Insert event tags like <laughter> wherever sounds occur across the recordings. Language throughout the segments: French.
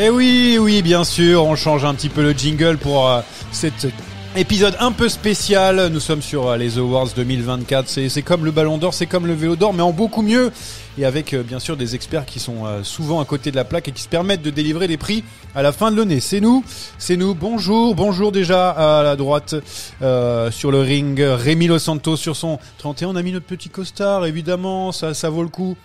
Et eh oui, oui, bien sûr, on change un petit peu le jingle pour euh, cet Épisode un peu spécial, nous sommes sur euh, les Awards 2024, c'est comme le Ballon d'Or, c'est comme le Vélo d'Or, mais en beaucoup mieux, et avec euh, bien sûr des experts qui sont souvent à côté de la plaque et qui se permettent de délivrer les prix à la fin de l'année. C'est nous, c'est nous, bonjour, bonjour déjà à la droite sur le ring, Rémi Los Santos sur son 31, on a mis notre petit costard, évidemment, ça, ça vaut le coup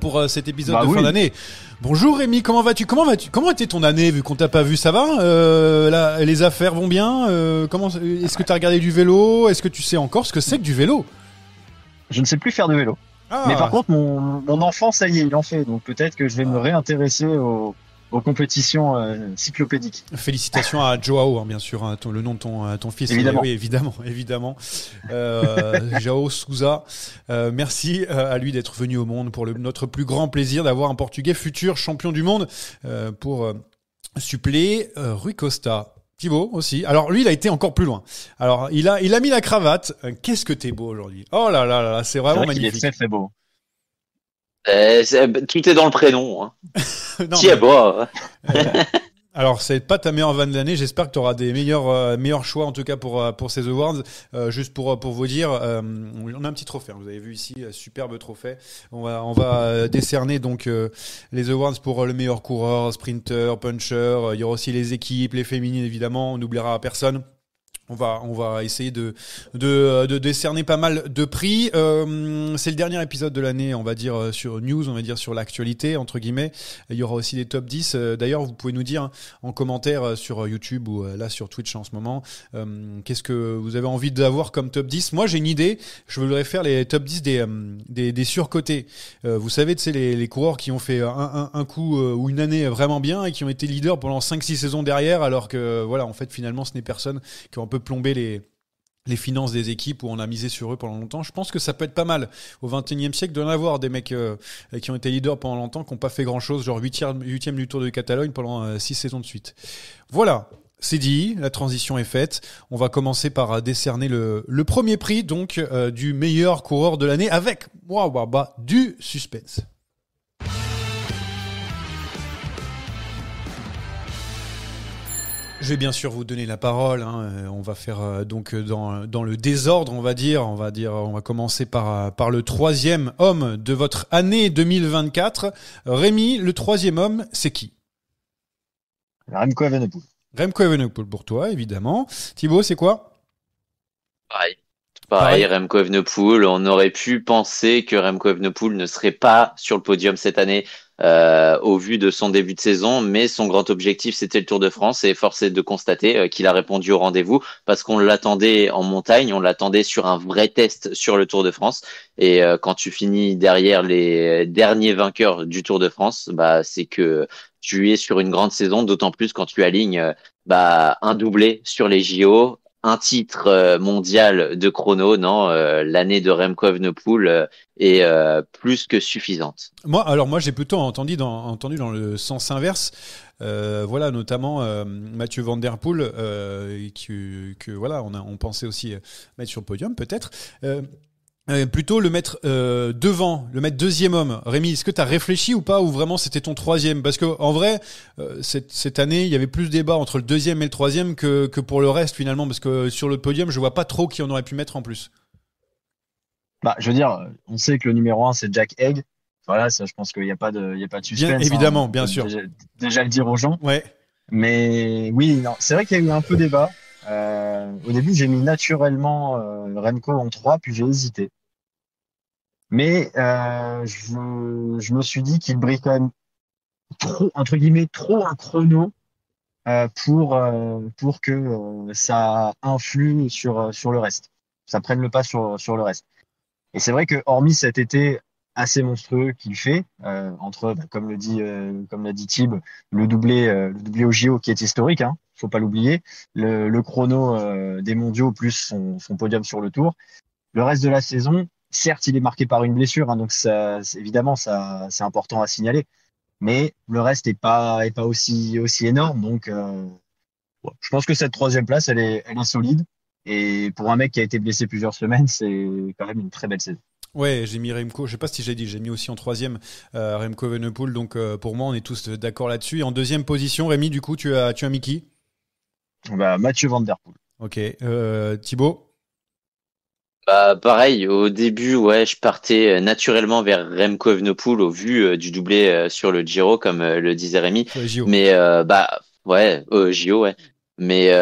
pour cet épisode bah de fin d'année. Bonjour Rémi, comment vas-tu Comment vas-tu Comment était ton année vu qu'on t'a pas vu Ça va euh, là, Les affaires vont bien euh, Comment Est-ce que tu as regardé du vélo Est-ce que tu sais encore ce que c'est que du vélo Je ne sais plus faire de vélo. Ah. Mais par contre, mon, enfant, ça y est, il en fait. Donc peut-être que je vais me réintéresser au, aux compétitions euh, cyclopédiques. Félicitations à Joao, hein, bien sûr, hein, ton, le nom de ton, euh, ton fils. Évidemment. Oui, évidemment, <laughs> évidemment. Euh, Joao Souza, euh, merci euh, à lui d'être venu au monde pour le, notre plus grand plaisir d'avoir un Portugais futur champion du monde pour suppléer Rui Costa. Thibaut aussi. Alors lui, il a été encore plus loin. Alors il a, il a mis la cravate. Qu'est-ce que t'es beau aujourd'hui Oh là là là, c'est vraiment magnifique. Il est très très beau. Eh, est, eh, tout est dans le prénom. Hein. <laughs> non, <laughs> Alors, c'est pas ta meilleure vanne de l'année. J'espère que tu auras des meilleurs, euh, meilleurs choix, en tout cas, pour, euh, pour ces awards. Euh, juste pour, pour vous dire, on a un petit trophée. Hein. vous avez vu ici, superbe trophée. On va, on va décerner donc les awards pour le meilleur coureur, sprinter, puncher. Il y aura aussi les équipes, les féminines, évidemment. On n'oubliera personne. On va, on va essayer de, de, euh, de décerner pas mal de prix. Euh, c'est le dernier épisode de l'année, on va dire, euh, sur news, on va dire sur l'actualité, entre guillemets. Il y aura aussi des top 10. D'ailleurs, vous pouvez nous dire hein, en commentaire sur YouTube ou là sur Twitch en ce moment, qu'est-ce que vous avez envie d'avoir comme top 10. Moi, j'ai une idée. Je voudrais faire les top 10 des, des, surcotés. vous savez, c'est les, coureurs qui ont fait un, un, coup ou une année vraiment bien et qui ont été leaders pendant 5-6 saisons derrière, alors que, voilà, en fait, finalement, ce n'est personne qui en un plomber les, les finances des équipes où on a misé sur eux pendant longtemps. Je pense que ça peut être pas mal au 21e siècle de en avoir des mecs euh, qui ont été leaders pendant longtemps, qui n'ont pas fait grand chose, genre 8e, du Tour de Catalogne pendant euh, six 6 saisons de suite. Voilà. C'est dit, la transition est faite. On va commencer par euh, décerner le, premier prix donc du meilleur coureur de l'année avec bah, du suspense. Je vais bien sûr vous donner la parole. Hein. Euh, on va faire euh, donc euh, dans, le désordre, on va dire. On va dire, on va commencer par, le troisième homme de votre année 2024. Rémi, le troisième homme, c'est qui Remco Evenepoel. Remco Evenepoel pour toi, évidemment. Thibaut, c'est quoi Pareil. Pareil, Pareil, Remco Evenepoel. On aurait pu penser que Remco Evenepoel ne serait pas sur le podium cette année euh, au vu de son début de saison, mais son grand objectif c'était le Tour de France et force est de constater euh, qu'il a répondu au rendez-vous parce qu'on l'attendait en montagne, on l'attendait sur un vrai test sur le Tour de France et euh, quand tu finis derrière les derniers vainqueurs du Tour de France, bah c'est que tu es sur une grande saison, d'autant plus quand tu alignes bah, un doublé sur les JO un titre euh, mondial de chrono, non, euh, l'année de Remco Evenepoel euh, est plus que suffisante. Moi, alors moi, j'ai plutôt entendu dans, entendu dans le sens inverse. voilà, notamment Mathieu Van Der Poel, qu'on que voilà, on, a, on pensait aussi mettre sur le podium, peut-être. Euh, plutôt le mettre euh, devant, le mettre deuxième homme. Rémi, est-ce que tu as réfléchi ou pas, ou vraiment c'était ton troisième Parce que en vrai, euh, cette, année, il y avait plus de débats entre le deuxième et le troisième que, que, pour le reste finalement, parce que sur le podium, je vois pas trop qui en aurait pu mettre en plus. Bah, je veux dire, on sait que le numéro un, c'est Jack Egg. Voilà, ça, je pense qu'il n'y a pas de, il a pas de suspense. Bien, hein. évidemment, bien sûr. Déjà, déjà, le dire aux gens. Ouais. Mais oui, c'est vrai qu'il y a eu un peu de débat. Euh, au début, j'ai mis naturellement euh, Renko en 3, puis j'ai hésité. Mais euh, je, je, me suis dit qu'il brille quand trop, entre guillemets, trop un chrono pour, pour que ça influe sur, sur le reste. Ça prenne le pas sur, sur le reste. Et c'est vrai que, hormis cet été assez monstrueux qu'il fait, euh, entre, bah, comme le dit, comme l'a dit Tib, le doublé, euh, le doublé au JO qui est historique, hein, faut pas l'oublier. Le, chrono euh, des mondiaux plus son, podium sur le tour. Le reste de la saison, certes, il est marqué par une blessure, hein, donc ça, évidemment, ça, c'est important à signaler. Mais le reste n'est pas, est pas aussi, aussi énorme. Donc, euh, je pense que cette troisième place, elle est, elle est solide. Et pour un mec qui a été blessé plusieurs semaines, c'est quand même une très belle saison. Ouais, j'ai mis Remco, je sais pas si j'ai dit, j'ai mis aussi en troisième euh, Remco Venepool, donc pour moi on est tous d'accord là-dessus. en deuxième position, Rémi, du coup, tu as, tu as Mickey Mathieu Van Der Poel. Ok. Euh, Thibaut bah, pareil, au début, ouais, je partais euh, naturellement vers Remco Evenepoel au vu euh, du doublé sur le Giro, comme le disait Rémi. Mais bah ouais, ouais. Mais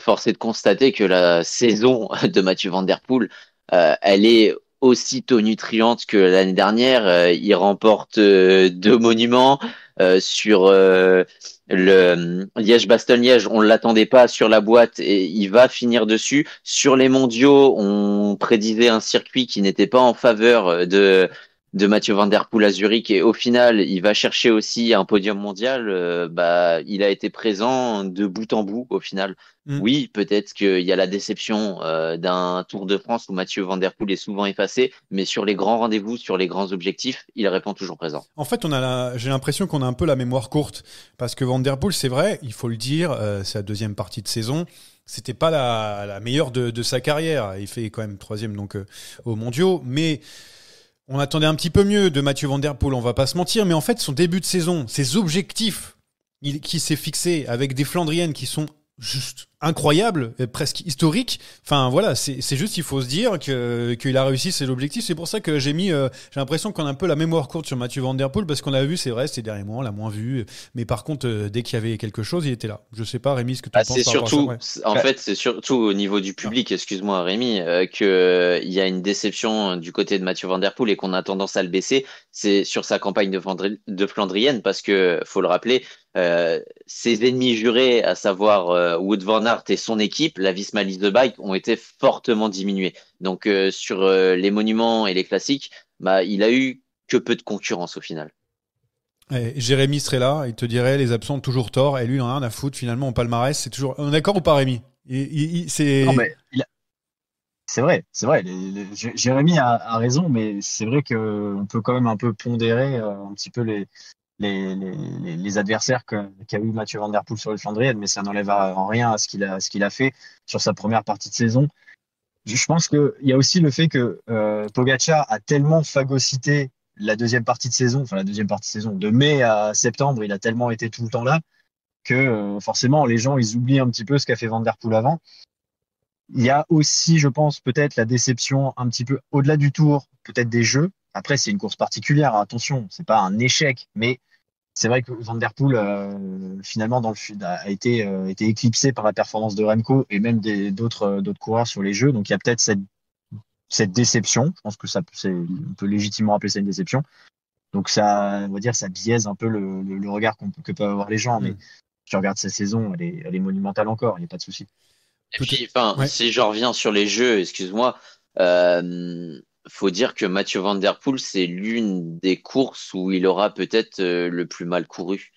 force est de constater que la saison <laughs> de Mathieu Van Der Poel, elle est aussi nutriente que l'année dernière. il remporte deux monuments. Euh, sur euh, le Liège-Bastogne-Liège, euh, on l'attendait pas sur la boîte et il va finir dessus. Sur les mondiaux, on prédisait un circuit qui n'était pas en faveur de de Mathieu Van Der Poel à Zurich et au final il va chercher aussi un podium mondial euh, bah il a été présent de bout en bout au final mm. oui peut-être qu'il y a la déception euh, d'un Tour de France où Mathieu Van Der Poel est souvent effacé mais sur les grands rendez-vous sur les grands objectifs il répond toujours présent en fait on a j'ai l'impression qu'on a un peu la mémoire courte parce que Van Der Poel c'est vrai il faut le dire c'est euh, la deuxième partie de saison c'était pas la, meilleure de, sa carrière il fait quand même troisième donc aux Mondiaux mais on attendait un petit peu mieux de Mathieu Van Der Poel, on va pas se mentir, mais en fait, son début de saison, ses objectifs qu'il qui s'est fixé avec des Flandriennes qui sont juste incroyable, presque historique. Enfin voilà, c'est juste il faut se dire que qu'il a réussi, c'est l'objectif. C'est pour ça que j'ai mis, euh, j'ai l'impression qu'on a un peu la mémoire courte sur Mathieu Van Der Poel parce qu'on a vu, c'est vrai, et derrière moi on l'a moins vu. Mais par contre, euh, dès qu'il y avait quelque chose, il était là. Je sais pas, Rémi, ce que tu bah, penses. C'est surtout, en fait, c'est surtout au niveau du public, excuse-moi, Rémi, qu'il euh, que il y a une déception du côté de Mathieu Van Der Poel et qu'on a tendance à le baisser. C'est sur sa campagne de, de Flandrienne parce que faut le rappeler, ses ennemis jurés, à savoir Wood Van et son équipe, la Visma malice de Bike, ont été fortement diminuées. Donc euh, sur euh, les monuments et les classiques, bah, il a eu que peu de concurrence au final. Jérémy serait là, il te dirait les absents toujours tort, et lui, il en a un à foutre finalement au palmarès. C'est toujours. On est d'accord ou pas, Rémi C'est vrai, c'est vrai. Jérémy a, raison, mais c'est vrai qu'on peut quand même un peu pondérer euh, un petit peu les, les, les, les adversaires qu'a eu Mathieu Van Der Poel sur le Flandrienne, mais ça n'enlève en rien à ce qu'il a, a, fait sur sa première partie de saison. Je pense qu'il y a aussi le fait que euh, a tellement phagocité la deuxième partie de saison, enfin la deuxième partie de saison, de mai à septembre, il a tellement été tout le temps là que euh, forcément les gens ils oublient un petit peu ce qu'a fait Van Der Poel avant. Il y a aussi, je pense, peut-être la déception un petit peu au-delà du tour, peut-être des jeux, après, c'est une course particulière, hein, attention, c'est pas un échec, mais c'est vrai que Vanderpool euh, finalement, dans le, a été, euh, été, éclipsé par la performance de Remco et même euh, d'autres coureurs sur les jeux. Donc, il y a peut-être cette, déception. Je pense que ça, on peut légitimement appeler ça une déception. Donc, ça, on va dire, ça biaise un peu le, regard que peuvent avoir les gens. Mais mm. tu regardes sa saison, elle est, monumentale encore, il n'y a pas de souci. Et puis, si je reviens sur les jeux, excuse-moi, euh, faut dire que Mathieu Van Der c'est l'une des courses où il aura peut-être euh, le plus mal couru.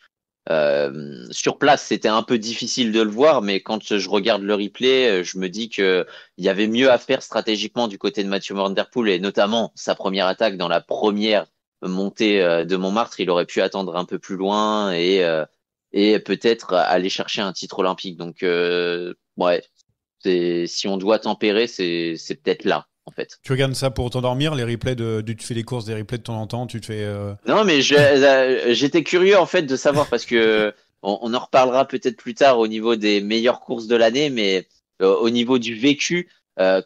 Euh, sur place, c'était un peu difficile de le voir, mais quand je regarde le replay, euh, je me dis que il y avait mieux à faire stratégiquement du côté de Mathieu Van et notamment sa première attaque dans la première montée de Montmartre. Il aurait pu attendre un peu plus loin et et peut-être aller chercher un titre olympique. Donc ouais, si on doit tempérer, c'est peut-être là. Tu regardes ça pour t'endormir, les replays de, tu fais les courses, des replays de ton en temps, tu te fais. Euh, non, mais euh, j'étais curieux en fait de savoir parce que <laughs> on, en reparlera peut-être plus tard au niveau des meilleures courses de l'année, mais euh, au niveau du vécu.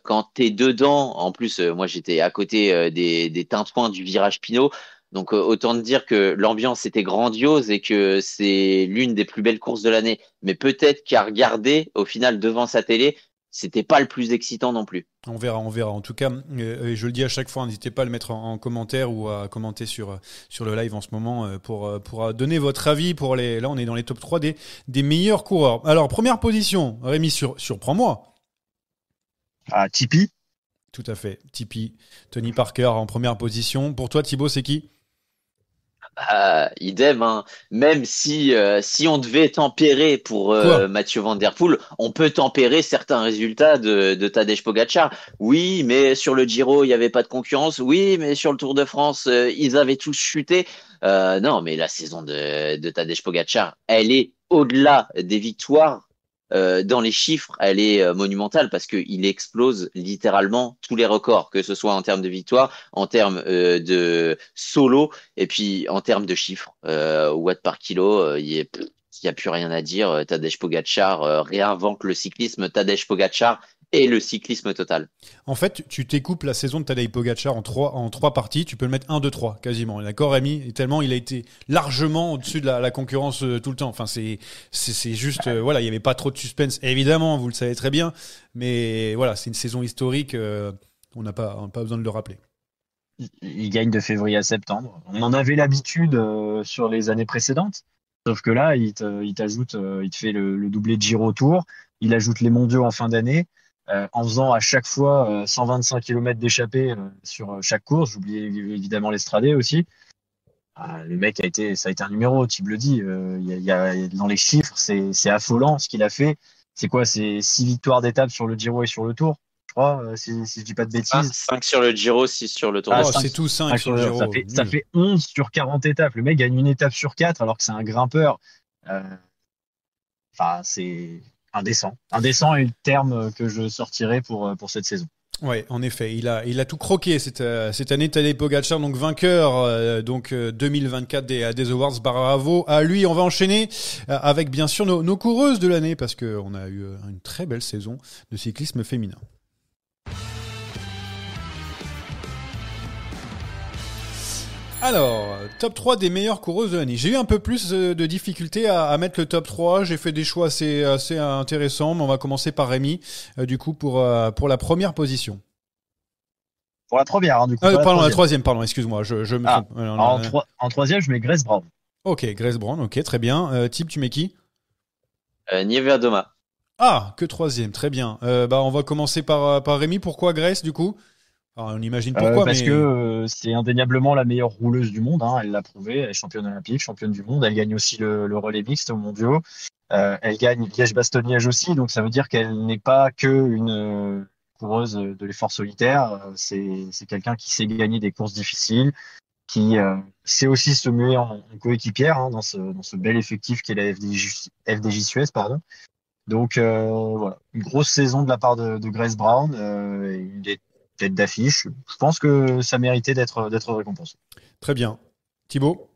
quand tu es dedans, en plus, moi j'étais à côté des, des tintouins du virage Pinot, donc autant te dire que l'ambiance était grandiose et que c'est l'une des plus belles courses de l'année. Mais peut-être qu'à regarder au final devant sa télé, c'était pas le plus excitant non plus. On verra, on verra. En tout cas, euh, je le dis à chaque fois, n'hésitez pas à le mettre en, commentaire ou à commenter sur, euh, sur le live en ce moment euh, pour, pour donner votre avis. Pour les... Là, on est dans les top 3 des, des meilleurs coureurs. Alors, première position, Rémi, sur, surprends-moi. à ah, Tipeee Tout à fait, Tipeee. Tony Parker en première position. Pour toi, Thibaut, c'est qui euh, idem, hein. même si, euh, si on devait tempérer pour euh, Mathieu Van Der Poel, on peut tempérer certains résultats de, de Tadej Pogacar. Oui, mais sur le Giro, il n'y avait pas de concurrence. Oui, mais sur le Tour de France, ils avaient tous chuté. non, mais la saison de, de Tadej Pogacar, elle est au-delà des victoires, euh, dans les chiffres, elle est euh, monumentale parce qu'il explose littéralement tous les records, que ce soit en termes de victoire, en termes euh, de solo, et puis en termes de chiffres. watt par kilo, il n'y a plus rien à dire. Tadej Pogacar réinvente le cyclisme. Tadej Pogacar et le cyclisme total. En fait, tu découpes la saison de Tadej Pogacar en trois, en trois parties. Tu peux le mettre 1, 2, 3 quasiment. D'accord, Rémi et Tellement il a été largement au-dessus de la, concurrence euh, tout le temps. Enfin, c'est, c'est, juste, euh, voilà, il n'y avait pas trop de suspense. Évidemment, vous le savez très bien. Mais voilà, c'est une saison historique. Euh, on n'a pas, pas besoin de le rappeler. Il gagne de février à septembre. On en avait l'habitude sur les années précédentes. Sauf que là, il t'ajoute, il, te fait le, le doublé de Giro Tour. Il ajoute les mondiaux en fin d'année. Euh, en faisant à chaque fois 125 euh, km d'échappée euh, sur chaque course. J'oubliais évidemment l'estradé aussi. Ah, le mec a été, ça a été un numéro, tu le dis. Y dans les chiffres, c'est affolant ce qu'il a fait. C'est quoi C'est 6 victoires d'étape sur le Giro et sur le Tour je crois, si, je dis pas de bêtises. 5 sur le Giro, 6 sur le Tour. Ah, ah, c'est tout 5, sur le Giro. Ça fait, ça fait, 11 sur 40 étapes. Le mec gagne une étape sur 4 alors que c'est un grimpeur. Enfin, c'est indécent. Indécent est le terme que je sortirai pour, euh, pour cette saison. Oui, en effet, il a, il a tout croqué cette, euh, cette année. Tadej Pogacar, donc vainqueur, euh, donc 2024 des, des Awards. Bravo à lui. On va enchaîner avec bien sûr nos, nos coureuses de l'année parce qu'on a eu une très belle saison de cyclisme féminin. Alors, top 3 des meilleures coureuses de l'année. J'ai eu un peu plus euh, de difficultés à, mettre le top 3. J'ai fait des choix assez, intéressants, mais on va commencer par Rémi, euh, du coup, pour, euh, pour la première position. Pour la première, hein, du coup. Ah, pardon, la troisième, pardon, excuse-moi. Je, me ah, en, troisième, je mets Grace Brown. Ok, Grace Brown, ok, très bien. Tip, type, tu mets qui Nieve Adoma. Ah, que troisième, très bien. bah, on va commencer par, par Rémi. Pourquoi Grace, du coup on imagine euh, pourquoi. parce que euh, c'est indéniablement la meilleure rouleuse du monde. Hein. elle l'a prouvé. Elle est championne olympique, championne du monde. Elle gagne aussi le, relais mixte au mondiaux. Euh, elle gagne Liège-Bastogne-Liège aussi. Donc ça veut dire qu'elle n'est pas que une coureuse de l'effort solitaire. C'est quelqu'un qui sait gagner des courses difficiles, qui sait aussi se muer en, coéquipière hein, dans, ce, bel effectif qui est la FDJ, suez pardon. Donc voilà, une grosse saison de la part de, Grace Brown. est peut-être d'affiche. Je pense que ça méritait d'être récompensé. Très bien. Thibaut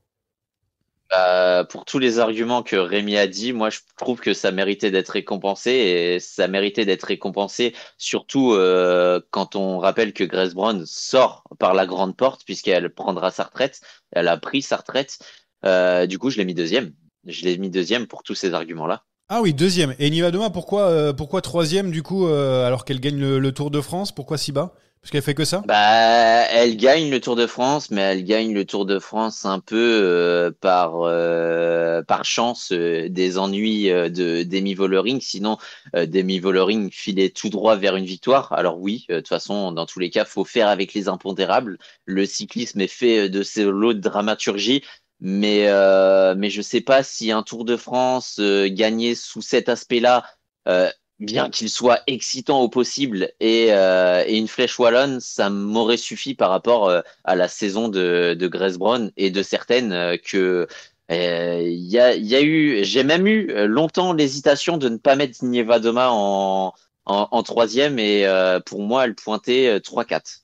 bah, pour tous les arguments que Rémi a dit, moi je trouve que ça méritait d'être récompensé et ça méritait d'être récompensé surtout euh, quand on rappelle que Grace Brown sort par la grande porte puisqu'elle prendra sa retraite, elle a pris sa retraite. Euh, du coup, je l'ai mis deuxième. Je l'ai mis deuxième pour tous ces arguments-là. Ah oui, deuxième. Et demain. pourquoi, euh, pourquoi troisième du coup alors qu'elle gagne le Tour de France Pourquoi si bas parce qu'elle fait que ça Bah, elle gagne le Tour de France, mais elle gagne le Tour de France un peu euh, par euh, par chance euh, des ennuis de Demi Vollering. Sinon, Demi Vollering filait tout droit vers une victoire. Alors oui, de toute façon, dans tous les cas, faut faire avec les impondérables. Le cyclisme est fait de ces lots de dramaturgie. Mais mais je sais pas si un Tour de France gagné sous cet aspect-là, euh, bien qu'il soit excitant au possible euh, et, une flèche wallonne, ça m'aurait suffi par rapport euh, à la saison de, de Grace Brown et de certaines euh, que il y a, eu, j'ai même eu longtemps l'hésitation de ne pas mettre Nieva en, en, en troisième et pour moi elle pointait 3-4.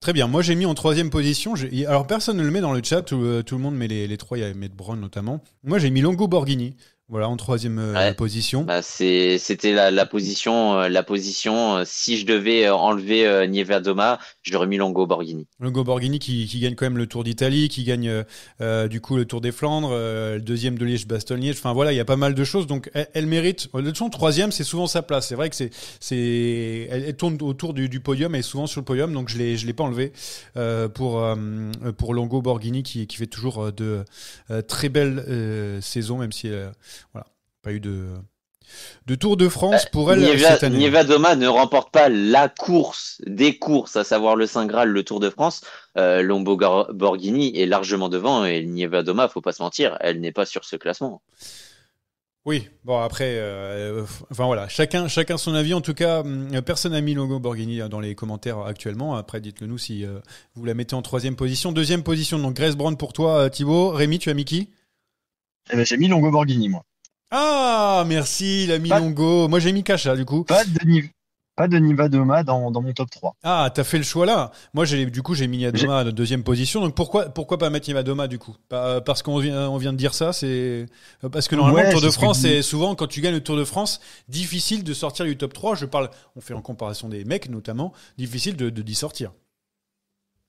Très bien. Moi, j'ai mis en troisième position. Alors, personne ne le met dans le chat. Tout, le monde met les, les trois. Il y a Brown notamment. Moi, j'ai mis Longo Borghini. Voilà, en troisième euh, position. Bah, c'était la, position, la position. Euh, euh, si je devais enlever Adoma, je l'aurais mis Longo Borghini. Longo Borghini qui, gagne quand même le Tour d'Italie, qui gagne du coup le Tour des Flandres, le deuxième de liège bastogne Enfin voilà, il y a pas mal de choses. Donc elle, mérite. mérite. Son troisième, c'est souvent sa place. C'est vrai que c'est, elle, tourne autour du, podium, et souvent sur le podium. Donc je l'ai, l'ai pas enlevé pour pour Longo Borghini qui, qui fait toujours de très belles saisons, même si voilà, pas eu de, Tour de France euh, pour elle cette année. Doma ne remporte pas la course des courses, à savoir le Saint Graal, le Tour de France. Euh, Borghini est largement devant et Nieva Doma, faut pas se mentir, elle n'est pas sur ce classement. Oui, bon après, euh, enfin voilà, chacun, chacun son avis. En tout cas, hum, personne n'a mis Longo Borghini euh, dans les commentaires actuellement. Après, dites-le nous si vous la mettez en troisième position. Deuxième position, donc Grace Brown pour toi, Thibaut. Rémi, tu as Mickey eh ben, j'ai mis Longo Borghini, moi. Ah, merci, l'ami mis Longo. Moi, j'ai mis Cacha, du coup. Pas de, pas de dans, dans mon top 3. Ah, t'as fait le choix là. Moi, j'ai, du coup, j'ai mis Doma à la deuxième position. Donc, pourquoi, pourquoi pas mettre Doma du coup euh, Parce qu'on vient, on vient de dire ça, c'est. Euh, parce que normalement, le Tour de France, c'est souvent, quand tu gagnes le Tour de France, difficile de sortir du top 3. Je parle, on fait en comparaison des mecs, notamment, difficile de, de d'y sortir.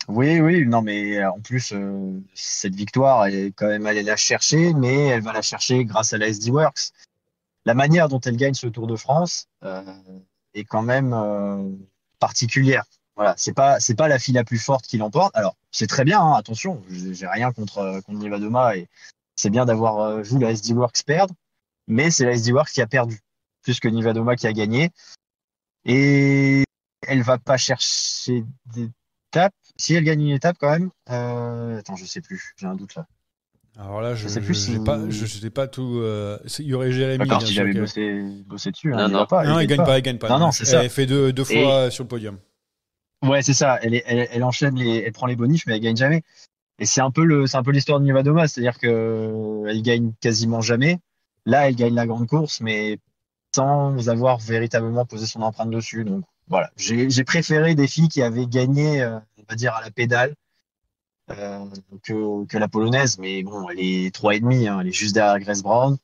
Oui, oui, non, mais euh, en plus, euh, cette victoire, elle est quand même allée la chercher, mais elle va la chercher grâce à la SD Works. La manière dont elle gagne ce Tour de France euh, est quand même particulière. Voilà, c'est pas c'est pas la fille la plus forte qui l'emporte. Alors c'est très bien, hein, attention, j'ai rien contre contre Doma. et c'est bien d'avoir vu la SD Works perdre, mais c'est la SD Works qui a perdu plus que Nivadoma qui a gagné et elle va pas chercher des si elle gagne une étape quand même, euh, attends, je sais plus, j'ai un doute là. Alors là, je sais plus pas, je, sais pas tout. Euh, il y aurait Jérémy. D'accord, si j'avais bossé, dessus, non, hein, non. Il pas, non, il, gagne pas. il gagne pas. Non, non, c'est ça. Elle fait deux, fois sur le podium. Ouais, c'est ça. Elle, elle, enchaîne elle prend les bonifs, mais elle gagne jamais. Et c'est un peu le, c'est un peu l'histoire de Nivadoma, c'est-à-dire que euh, elle gagne quasiment jamais. Là, elle gagne la grande course, mais sans avoir véritablement posé son empreinte dessus. Donc, voilà, j'ai préféré des filles qui avaient gagné, euh, on va dire, à la pédale euh, que, la polonaise. Mais bon, elle est 3,5, hein, elle est juste derrière Grace Brown.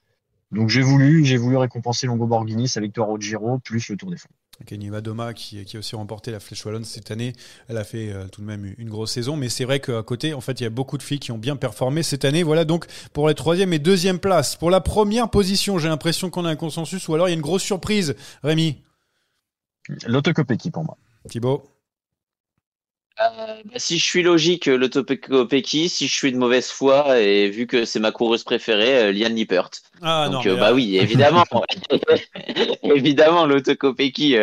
Donc j'ai voulu, j'ai voulu récompenser Borghini, sa victoire au Giro, plus le Tour des Fonds. Kenny Madoma qui, qui, a aussi remporté la Flèche Wallonne cette année. Elle a fait euh, tout de même une grosse saison, mais c'est vrai qu'à côté, en fait, il y a beaucoup de filles qui ont bien performé cette année. Voilà donc pour la troisième et deuxième places. Pour la première position, j'ai l'impression qu'on a un consensus, ou alors il y a une grosse surprise, Rémi. L'autocopéki pour moi. Thibaut euh, bah, si je suis logique, euh, l'autocopéki. Si je suis de mauvaise foi, et vu que c'est ma coureuse préférée, euh, Liane Lippert. Ah, non, bah oui, évidemment. <laughs> <laughs> évidemment, l'autocopéki.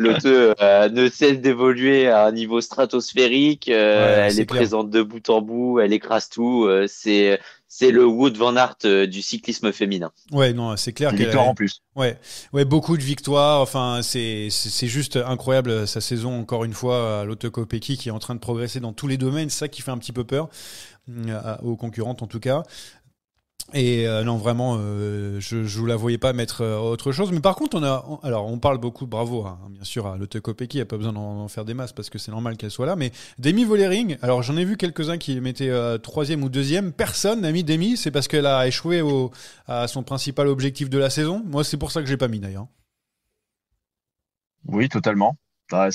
ne cesse d'évoluer à un niveau stratosphérique. elle est, est présente de bout en bout, elle écrase tout. c'est c'est le Wood Van Aert euh, du cyclisme féminin. Ouais, non, c'est clair. Une victoire en plus. Ouais, ouais, beaucoup de victoires. Enfin, c'est juste incroyable euh, sa saison encore une fois euh, à l'autocopéki qui est en train de progresser dans tous les domaines. C'est ça qui fait un petit peu peur aux concurrentes en tout cas. Et euh, non, vraiment, euh, je ne la voyais pas mettre euh, autre chose. Mais par contre, on a, alors on parle beaucoup, bravo, hein, bien sûr, à l'autocopéki, il n'y a pas besoin d'en faire des masses parce que c'est normal qu'elle soit là. Mais Demi Volering, alors j'en ai vu quelques-uns qui mettaient troisième ou deuxième. Personne n'a mis Demi, c'est parce qu'elle a échoué à son principal objectif de la saison. Moi, c'est pour ça que je l'ai pas mis d'ailleurs. Oui, totalement. Bah,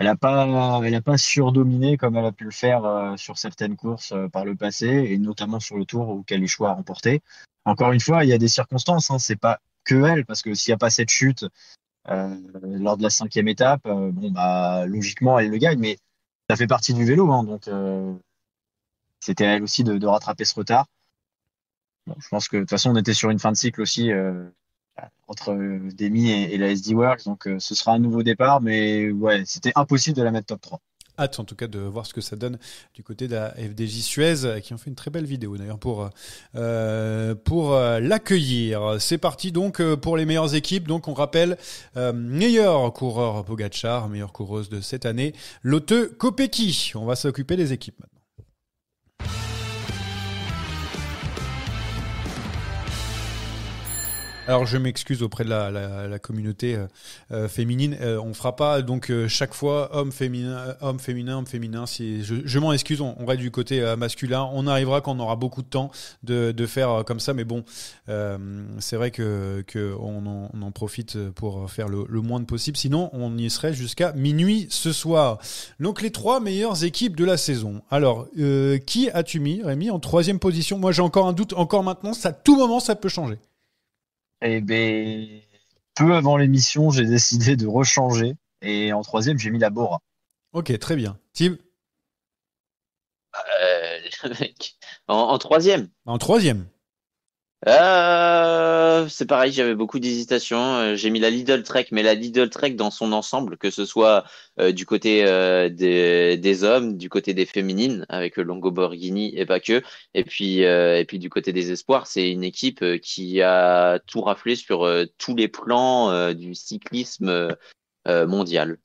elle n'a pas, elle pas surdominé comme elle a pu le faire euh, sur certaines courses euh, par le passé, et notamment sur le tour où elle échoue à remporter. Encore une fois, il y a des circonstances, hein, c'est pas que elle, parce que s'il n'y a pas cette chute euh, lors de la cinquième étape, bon bah logiquement elle le gagne, mais ça fait partie du vélo, hein, donc c'était à elle aussi de, rattraper ce retard. je pense que de toute façon on était sur une fin de cycle aussi entre euh, Demi et, la SD Works. Donc euh, ce sera un nouveau départ, mais ouais, c'était impossible de la mettre top 3. Hâte en tout cas de voir ce que ça donne du côté de la FDJ Suez euh, qui ont fait une très belle vidéo d'ailleurs pour, pour l'accueillir. C'est parti donc pour les meilleures équipes. Donc on rappelle meilleur coureur Pogachar, meilleure coureuse de cette année, Lotte Kopecky. On va s'occuper des équipes maintenant. Alors je m'excuse auprès de la, communauté euh, euh, féminine. Euh, on fera pas donc chaque fois homme féminin, homme féminin, homme féminin. Si je, m'en excuse, on, reste va du côté masculin. On arrivera quand on aura beaucoup de temps de, faire comme ça. Mais bon, c'est vrai que, que en, profite pour faire le, moins de possible. Sinon, on y serait jusqu'à minuit ce soir. Donc les trois meilleures équipes de la saison. Alors qui as-tu mis, Rémi, en troisième position Moi, j'ai encore un doute. Encore maintenant, à tout moment, ça peut changer. Et eh ben, peu avant l'émission, j'ai décidé de rechanger. Et en troisième, j'ai mis la Bora. Ok, très bien. Tim euh, <laughs> en, troisième En troisième euh, c'est pareil, j'avais beaucoup d'hésitations. Euh, j'ai mis la Lidl Trek, mais la Lidl Trek dans son ensemble, que ce soit euh, du côté euh, des, hommes, du côté des féminines, avec Longo Borghini et pas que, et puis, et puis du côté des espoirs, c'est une équipe qui a tout raflé sur tous les plans du cyclisme mondial.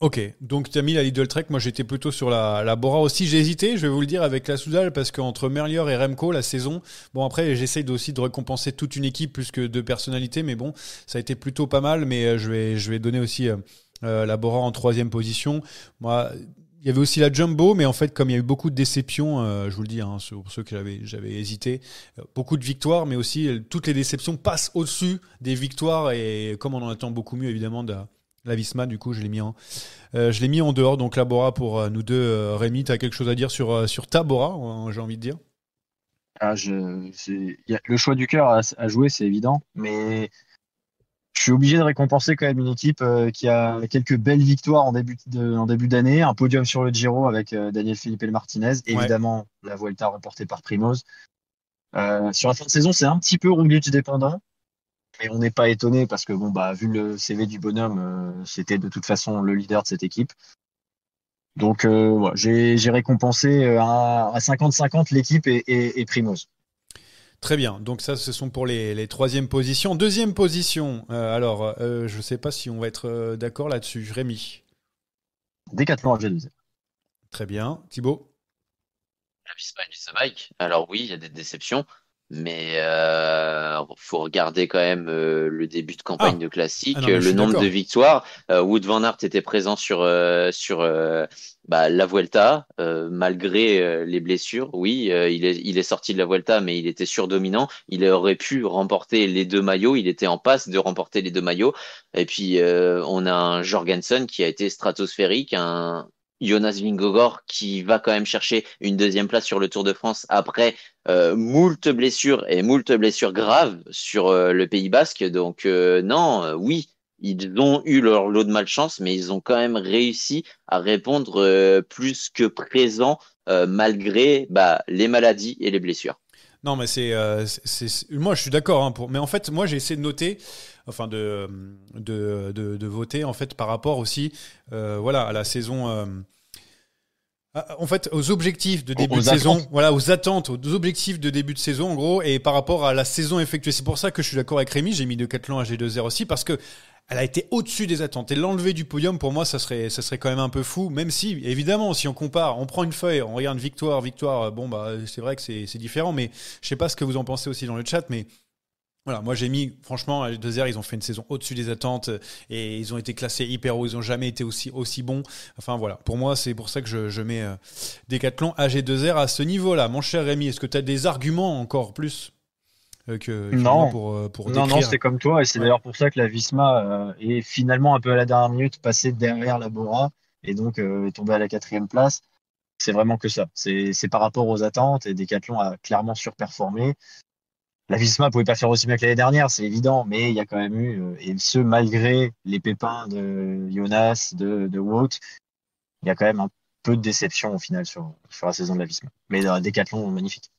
Ok, donc tu as mis la Lidl Trek, moi j'étais plutôt sur la, la Bora aussi, j'ai hésité, je vais vous le dire, avec la Soudal, parce qu'entre Merlier et Remco, la saison, bon après j'essaye aussi de récompenser toute une équipe plus que deux personnalités, mais bon, ça a été plutôt pas mal, mais euh, je vais, je vais donner aussi euh, euh, la Bora en troisième position. Moi, il y avait aussi la Jumbo, mais en fait, comme il y a eu beaucoup de déceptions, je vous le dis, hein, pour ceux que j'avais hésité, beaucoup de victoires, mais aussi toutes les déceptions passent au-dessus des victoires. Et comme on en attend beaucoup mieux, évidemment, de, la Visma, du coup, je l'ai mis en, euh, je l'ai mis en dehors. Donc Labora pour euh, nous deux. Euh, Rémi, tu as quelque chose à dire sur, sur Tabora, j'ai envie de dire ah, je, y Le choix du cœur à, jouer, c'est évident. Mais je suis obligé de récompenser quand même une équipe qui a quelques belles victoires en début, d'année. Un podium sur le Giro avec Daniel Philippe Martinez. Évidemment, la Vuelta remportée par Primoz. sur la fin de saison, c'est un petit peu Roglic dépendant mais on n'est pas étonné parce que bon bah vu le CV du bonhomme, euh, c'était de toute façon le leader de cette équipe. Donc euh, j'ai récompensé euh, à 50-50 l'équipe et, Primoz. Très bien, donc ça ce sont pour les, troisième troisièmes positions. Deuxième position, alors je ne sais pas si on va être d'accord là-dessus, Rémi. Décathlon g 2 Très bien, Thibaut. La Mike, Alors oui, il y a des déceptions. Mais euh, faut regarder quand même euh, le début de campagne ah. de classique, ah euh, le nombre de victoires. Euh, Wood Van Aert était présent sur euh, sur bah, la Vuelta malgré les blessures. Oui, il est il est sorti de la Vuelta, mais il était surdominant. Il aurait pu remporter les deux maillots. Il était en passe de remporter les deux maillots. Et puis on a un Jorgensen qui a été stratosphérique, un Jonas Vingegaard qui va quand même chercher une deuxième place sur le Tour de France après euh, moult blessures et moult blessures graves sur euh, le Pays Basque. Donc euh, non, euh, oui, ils ont eu leur lot de malchance, mais ils ont quand même réussi à répondre plus que présent malgré bah, les maladies et les blessures. Non, mais euh, c'est. moi, je suis d'accord. Hein, pour... Mais en fait, moi, j'ai essayé de noter, enfin, de, de, voter, en fait, par rapport aussi euh, voilà, à la saison. Euh, en fait, aux objectifs de début de saison, voilà, aux attentes, aux objectifs de début de saison, en gros, et par rapport à la saison effectuée. C'est pour ça que je suis d'accord avec Rémi, j'ai mis de 4 à g 2 0 aussi, parce que elle a été au-dessus des attentes. Et l'enlever du podium, pour moi, ça serait, ça serait quand même un peu fou, même si, évidemment, si on compare, on prend une feuille, on regarde victoire, victoire, euh, bon, bah, c'est vrai que c'est différent, mais je sais pas ce que vous en pensez aussi dans le chat, mais voilà, moi j'ai mis, franchement, AG2R, ils ont fait une saison au-dessus des attentes euh, et ils ont été classés hyper haut, ils n'ont jamais été aussi, aussi bons. Enfin voilà, pour moi, c'est pour ça que je, mets euh, Decathlon AG2R à ce niveau-là. Mon cher Rémi, est-ce que tu as des arguments encore plus euh, non. Euh, pour, Non, non, c'est comme toi, et c'est d'ailleurs pour ça que la Visma euh, est finalement un peu à la dernière minute passée derrière la Bora et donc est tombée à la quatrième place. C'est vraiment que ça. C'est par rapport aux attentes et Decathlon a clairement surperformé. La Visma pouvait pas faire aussi bien que l'année dernière, c'est évident, mais il y a quand même eu, et ce malgré les pépins de Jonas, de, de Wout, il y a quand même un peu de déception au final sur, sur la saison de la Visma mais dans euh, Decathlon, magnifique.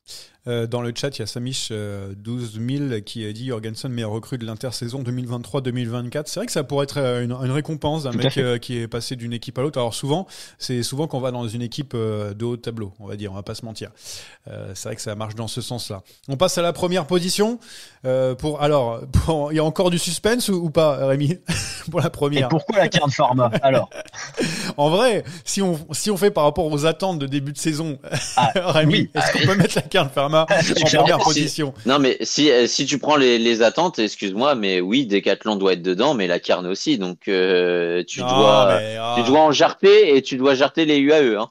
Euh, dans le chat, il y a Samish12000 euh, qui a dit Jorgensen, meilleur recrue de l'intersaison 2023-2024. C'est vrai que ça pourrait être une, récompense d'un mec qui est passé d'une équipe à l'autre. Alors souvent, c'est souvent qu'on va dans une équipe de haut tableau, on va dire, on va pas se mentir. c'est vrai que ça marche dans ce sens-là. On passe à la première position. pour Alors, il y a encore du suspense ou, pas, Rémi <laughs> Pour la première. Et pourquoi la carte pharma Alors <laughs> En vrai, si on, si on fait par rapport aux attentes de début de saison. Ah, <laughs> oui. est-ce qu'on peut mettre la <laughs> en première position Non, mais si, euh, si tu prends les, attentes, excuse-moi, mais oui, Decathlon doit être dedans, mais la Carne aussi. Donc, euh, tu, dois, tu ah. dois en jarter et tu dois jarter les UAE. Hein.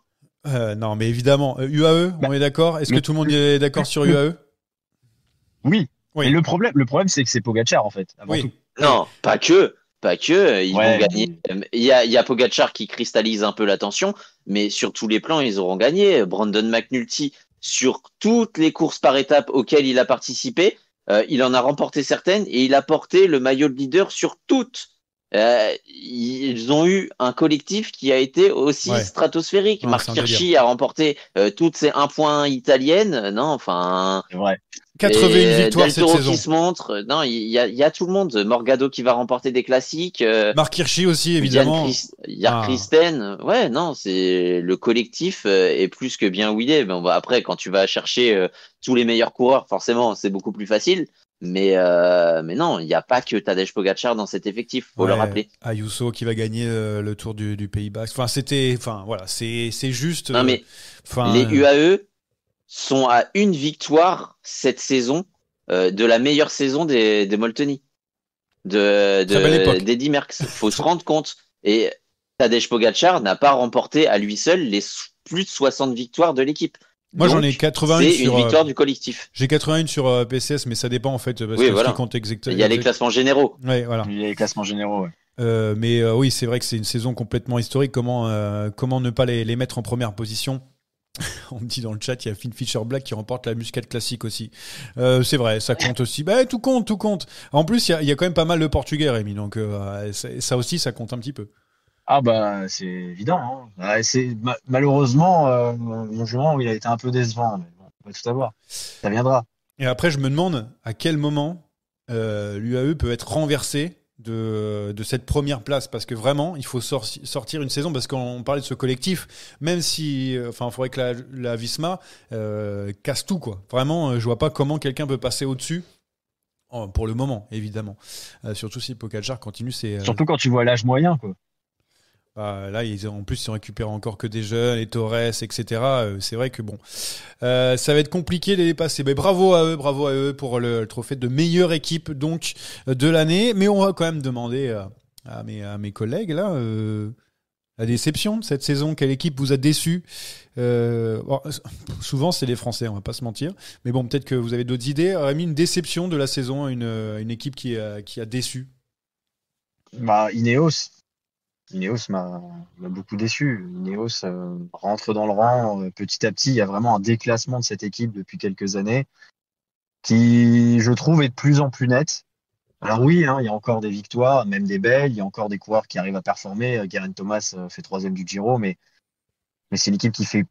Euh, non, mais évidemment, UAE, on bah, est d'accord Est-ce que tout le monde est d'accord sur UAE e? Oui. oui. le problème, le problème c'est que c'est Pogachar, en fait, Non, pas que pas que, ils vont gagner. Il y a, il Pogachar qui cristallise un peu l'attention, mais sur tous les plans, ils auront gagné. Brandon McNulty, sur toutes les courses par étapes auxquelles il a participé, euh, il en a remporté certaines et il a porté le maillot de leader sur toutes euh, ils ont eu un collectif qui a été aussi stratosphérique. Marc Kirschi a remporté euh, toutes ses 1 points italiennes. Non, enfin. Ouais. 81 victoires cette saison. qui se montre. Non, il y, a tout le monde. Morgado qui va remporter des classiques. Euh, Marc Kirschi aussi, évidemment. Yar ah. Christen. Ouais, non, c'est le collectif est plus que bien où après, quand tu vas chercher tous les meilleurs coureurs, forcément, c'est beaucoup plus facile. Mais, euh, mais non, il n'y a pas que Tadej Pogacar dans cet effectif, il faut le rappeler. Ayuso qui va gagner euh, le Tour du, Pays Basque. Enfin, c'était, enfin voilà, c'est juste. Euh, les UAE sont à une victoire cette saison de la meilleure saison des, des Molteni, de, de d'Eddie Merckx. <laughs> Faut se rendre compte. Et Tadej Pogacar n'a pas remporté à lui seul les plus de 60 victoires de l'équipe. Moi j'en ai 81 sur. une victoire euh, du collectif. J'ai 81 sur euh, PCS, mais ça dépend en fait. Parce compte exactement. Il y a les classements généraux. voilà. Il y a les classements généraux, euh, mais oui, c'est vrai que c'est une saison complètement historique. Comment, comment ne pas les, les, mettre en première position <laughs> on me dit dans le chat, il y a Finn Fischer Black qui remporte la muscade classique aussi. c'est vrai, ça compte aussi. Bah, tout compte, tout compte. En plus, il y, a, quand même pas mal de Portugais, Rémi. Donc, ça aussi, ça compte un petit peu. Ah bah c'est évident. Hein. c'est malheureusement euh, mon jugement il a été un peu décevant, mais on va tout avoir. Ça viendra. Et après je me demande à quel moment euh, l'UAE peut être renversé de, cette première place parce que vraiment il faut sortir une saison parce qu'on parlait de ce collectif même si euh, enfin il faudrait que la, Visma euh, casse tout quoi vraiment je vois pas comment quelqu'un peut passer au dessus pour le moment évidemment surtout si Pogacar continue ses surtout quand tu vois l'âge moyen quoi bah, là, ils, en plus, ils récupèrent encore que des jeunes, les Torres, etc. Euh, c'est vrai que bon, euh, ça va être compliqué de les passer. Mais bravo à eux, bravo à eux pour le, trophée de meilleure équipe donc euh, de l'année. Mais on va quand même demander à, mes, collègues là. la déception de cette saison, quelle équipe vous a déçu <laughs> Souvent, c'est les Français, on va pas se mentir. Mais bon, peut-être que vous avez d'autres idées. Rémi, une déception de la saison, une, une équipe qui a, qui a déçu Bah, Ineos. Ineos m'a beaucoup déçu. Ineos euh, rentre dans le rang euh, petit à petit. Il y a vraiment un déclassement de cette équipe depuis quelques années qui, je trouve, est de plus en plus net. Alors oui, hein, il y a encore des victoires, même des belles. Il y a encore des coureurs qui arrivent à performer. Euh, Garen Thomas fait troisième du Giro, mais, c'est l'équipe qui fait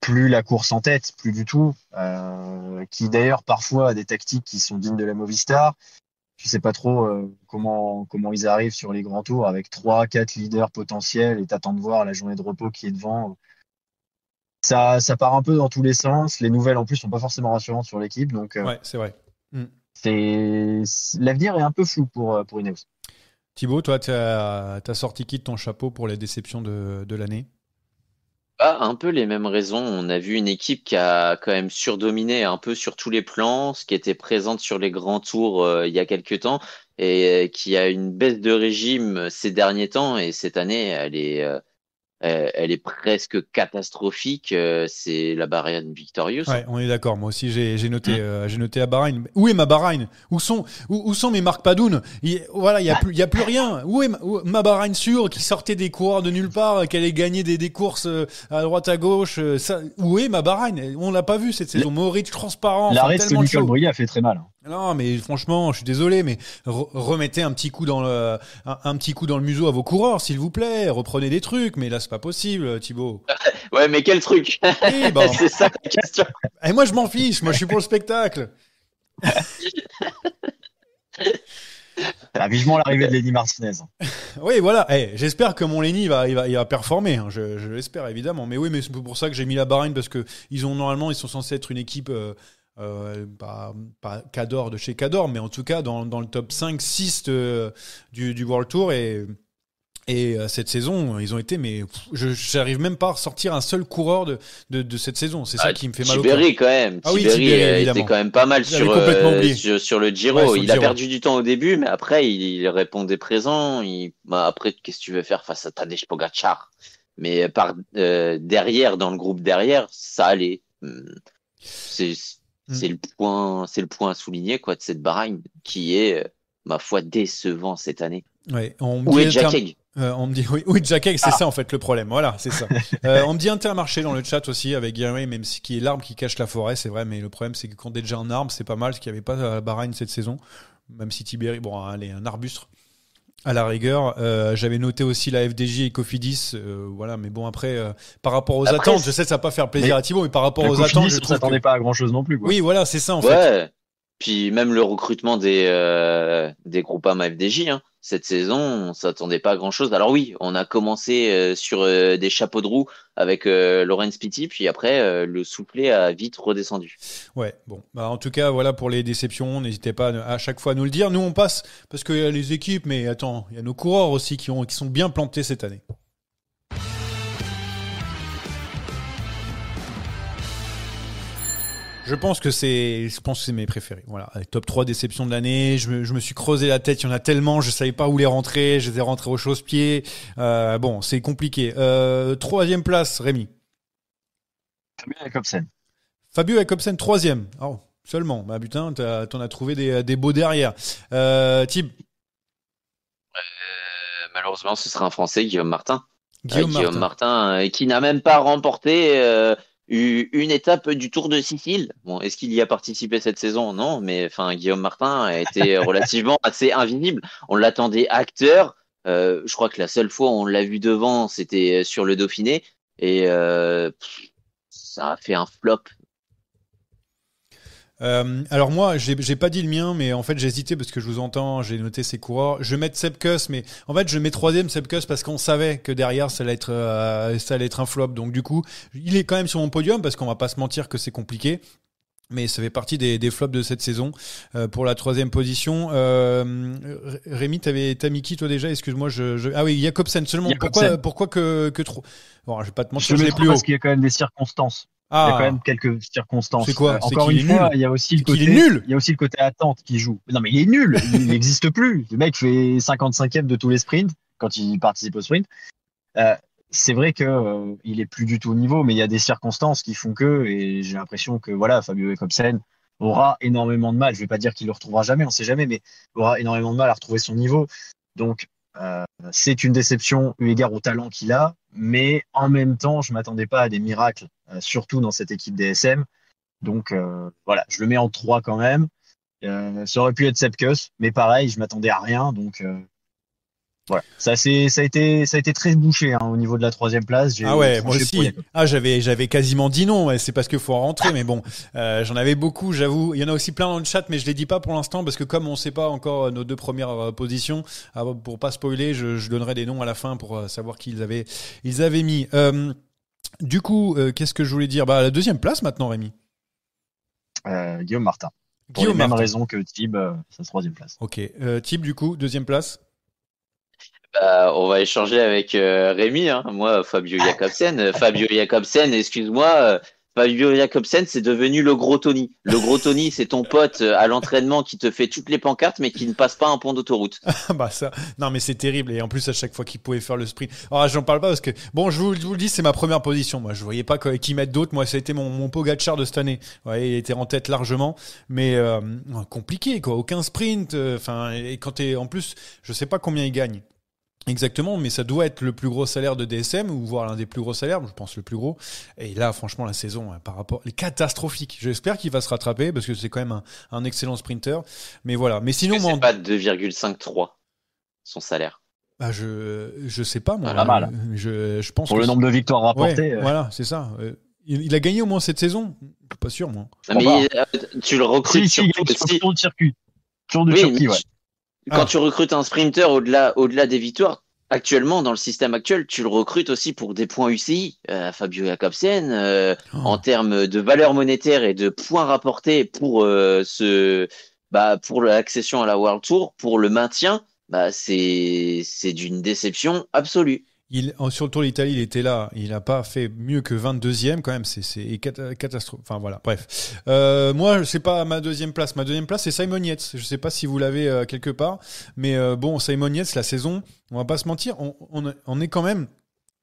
plus la course en tête, plus du tout. qui d'ailleurs parfois a des tactiques qui sont dignes de la Movistar, tu sais pas trop euh, comment comment ils arrivent sur les grands tours avec trois, quatre leaders potentiels et t'attends de voir la journée de repos qui est devant. Ça, part un peu dans tous les sens. Les nouvelles en plus sont pas forcément rassurantes sur l'équipe, donc euh, ouais, c'est vrai. Mm. C'est l'avenir est un peu flou pour euh, pour Ineos. Thibaut, toi, tu as, sorti qui de ton chapeau pour les déceptions de l'année un peu les mêmes raisons. On a vu une équipe qui a quand même surdominé un peu sur tous les plans, ce qui était présente sur les grands tours euh, il y a quelques temps et euh, qui a une baisse de régime ces derniers temps. Et cette année, elle est, euh, euh, elle est presque catastrophique. Euh, c'est la Bahreïn victorieuse. Ouais, on est d'accord. Moi aussi, j'ai noté, j'ai noté à mm. euh, Bahreïn. Où est ma Bahreïn où sont, où, sont mes marques Padoun il, Voilà, il n'y a, plus, y a plus rien. Où est ma, Bahreïn sûre qui sortait des coureurs de nulle part, qui allait gagner des, courses à droite, à gauche ça, Où est ma Bahreïn On l'a pas vu cette saison. Maurice transparent. L'arrêt de Nicole a fait très mal. Hein. Non, mais franchement, je suis désolé, mais remettez un petit coup dans le un, petit coup dans le museau à vos coureurs, s'il vous plaît. Reprenez des trucs, mais là c'est pas possible, Thibaut. <laughs> ouais, mais quel truc ben. <laughs> C'est ça la question. <laughs> Et moi je m'en fiche, moi je suis pour le spectacle. Ah, vivement l'arrivée de Lenny Martinez. oui, voilà. Eh, j'espère que mon Lenny va, va, il va performer. Hein. Je, l'espère évidemment. Mais oui, mais c'est pour ça que j'ai mis la Bahreïn parce que ils ont normalement, ils sont censés être une équipe. Euh, euh, pas, Cador de chez Cador, mais en tout cas dans, dans le top 5, 6 du, World Tour. Et, et euh, cette saison, ils ont été, mais je n'arrive même pas à ressortir un seul coureur de, de, cette saison. C'est ça ah, qui me fait mal au quand même. Ah, euh, était quand même pas mal sur, sur, le Giro. il a perdu du temps au début, mais après, il, répondait présent. Il... Bah, après, qu'est-ce que tu veux faire face à Tadej Pogachar Mais par derrière, dans le groupe derrière, ça allait. Hmm. C'est Mm. C'est le point, c'est le point à souligner quoi de cette Bahreïn qui est euh, ma foi décevant cette année. Ouais, on Où est Jack euh, on me dit oui, Jack Egg, c'est ah. ça en fait le problème. Voilà, c'est ça. <laughs> Euh, on me dit Intermarché dans le chat aussi avec Gary, même si qui est l'arbre qui cache la forêt, c'est vrai. Mais le problème, c'est que quand est déjà en arbre, c'est pas mal, ce qu'il n'y avait pas à Bahreïn cette saison. Même si Tibéri, bon, allez, un arbuste à la rigueur. Euh, j'avais noté aussi la FDJ et Cofidis. Euh, voilà, mais bon, après, euh, par rapport aux attentes, je sais que ça va pas faire plaisir à Thibaut, mais par rapport aux attentes. Je ne m'attendais pas à grand chose non plus. Quoi. Oui, voilà, c'est ça en fait. Puis même le recrutement des, euh, des groupes AMFDJ, hein, cette saison, on s'attendait pas à grand-chose. Alors oui, on a commencé euh, sur euh, des chapeaux de roue avec euh, Lorenz puis après, le souplet a vite redescendu. Ouais, bon. Bah, en tout cas, voilà pour les déceptions. N'hésitez pas à, chaque fois à nous le dire. Nous, on passe parce qu'il y a les équipes, mais attends, il y a nos coureurs aussi qui, ont, qui sont bien plantés cette année. Je pense que c'est, pense mes préférés. Voilà, top 3 déceptions de l'année. Je me, suis creusé la tête. Il y en a tellement, je ne savais pas où les rentrer. Je les ai rentrés au chausse-pied. Euh, bon, c'est compliqué. Euh, troisième place, Rémi. Fabio Jacobsen. Fabio Jacobsen, troisième. Oh, seulement. Bah putain, t'en as, trouvé des, beaux derrière. Euh, Tib. malheureusement, ce sera un Français, Guillaume Martin. Guillaume, Martin qui n'a même pas remporté une étape du Tour de Sicile. Bon, est-ce qu'il y a participé cette saison Non, mais enfin Guillaume Martin a été <laughs> relativement assez invisible. On l'attendait acteur. Euh, je crois que la seule fois où on l'a vu devant, c'était euh, sur le Dauphiné et euh, ça a fait un flop euh, alors moi, j'ai pas dit le mien, mais en fait j'ai hésité parce que je vous entends, j'ai noté ces coureurs. Je vais mettre Kuss mais en fait je mets troisième Sebkus parce qu'on savait que derrière ça allait être euh, ça allait être un flop. Donc du coup, il est quand même sur mon podium parce qu'on va pas se mentir que c'est compliqué mais ça fait partie des, des flops de cette saison euh, pour la troisième position. Euh, Rémi, t'avais t'as toi déjà Excuse-moi, je, je, ah oui, Jacobsen seulement. Pourquoi pourquoi que que trop Bon, je vais pas te mentir, je, plus parce qu'il y a quand même des circonstances. Ah. Il y a quand même quelques circonstances. Euh, encore une fois, il y a aussi le côté. nul. Il y a aussi le côté attente qui joue. Non, mais il est nul. il <laughs> n'existe plus. Le mec fait 55e de tous les sprints quand il participe au sprint. Euh, c'est vrai que euh, il est plus du tout au niveau, mais il y a des circonstances qui font que, et j'ai l'impression que voilà, Fabio Jacobsen aura énormément de mal. Je ne vais pas dire qu'il le retrouvera jamais, on ne sait jamais, mais aura énormément de mal à retrouver son niveau. Donc euh, c'est une déception eu égard au talent qu'il a, mais en même temps, je m'attendais pas à des miracles, euh, surtout dans cette équipe DSM. Donc euh, voilà, je le mets en 3 quand même. ça aurait pu être Sepkus, mais pareil, je m'attendais à rien, donc ça, c'est, ça, a été, ça a été très bouché hein, au niveau de la troisième place. Ah ouais, moi aussi. Ah, j'avais, j'avais quasiment dit non. C'est parce qu'il faut rentrer. Mais bon, euh, j'en avais beaucoup, j'avoue. Il y en a aussi plein dans le chat, mais je ne les dis pas pour l'instant parce que comme on ne sait pas encore euh, nos deux premières euh, positions, ah, pour pas spoiler, je, donnerai des noms à la fin pour savoir qui ils avaient, ils avaient mis. du coup, qu'est-ce que je voulais dire Bah, la deuxième place maintenant, Rémi. Guillaume Martin. Pour Guillaume les mêmes raisons que Tib, sa troisième place. Ok. Tib, du coup, deuxième place bah, on va échanger avec euh, Rémi. Hein. Moi, Fabio ah. Jacobsen. Euh, Fabio Jacobsen, excuse-moi. Euh, Fabio Jacobsen, c'est devenu le gros Tony. Le gros Tony, c'est ton pote à l'entraînement qui te fait toutes les pancartes, mais qui ne passe pas un pont d'autoroute. <laughs> bah ça, non mais c'est terrible. Et en plus, à chaque fois qu'il pouvait faire le sprint, alors oh, j'en parle pas parce que bon, je vous, le dis, c'est ma première position. Moi, je voyais pas qui mettre d'autres. Moi, ça a été mon, mon Pogacar de cette année. il était en tête largement, mais compliqué quoi. Aucun sprint. Enfin, et quand t'es en plus, je sais pas combien il gagne. Exactement, mais ça doit être le plus gros salaire de DSM, ou voire l'un des plus gros salaires, je pense le plus gros. Et là, franchement, la saison, hein, par rapport, est catastrophique. J'espère qu'il va se rattraper, parce que c'est quand même un, excellent sprinter. Mais voilà. Mais sinon, c'est pas 2,53 son salaire. Bah je je sais pas moi. Ah, mal. Je, je, pense pour le nombre de victoires rapportées. Euh. Voilà, c'est ça. Euh, il, a gagné au moins cette saison. Pas sûr moi. Bah. Euh, tu le recrutes sur le circuit. Sur oui, circuit, ouais. Ah. Quand tu recrutes un sprinter au-delà au -delà des victoires, actuellement, dans le système actuel, tu le recrutes aussi pour des points UCI, euh, Fabio Jacobsen, euh, oh. en termes de valeur monétaire et de points rapportés pour, euh, ce, bah, pour l'accession à la World Tour, pour le maintien, bah, c'est d'une déception absolue sur le Tour d'Italie, il était là. Il n'a pas fait mieux que 22e quand même. C'est catastrophe. Enfin voilà, bref. Euh, moi, sais pas ma deuxième place. Ma deuxième place, c'est Simon Je ne sais pas si vous l'avez euh, quelque part. Mais euh, bon, Simon Yates, la saison, on va pas se mentir, on est quand même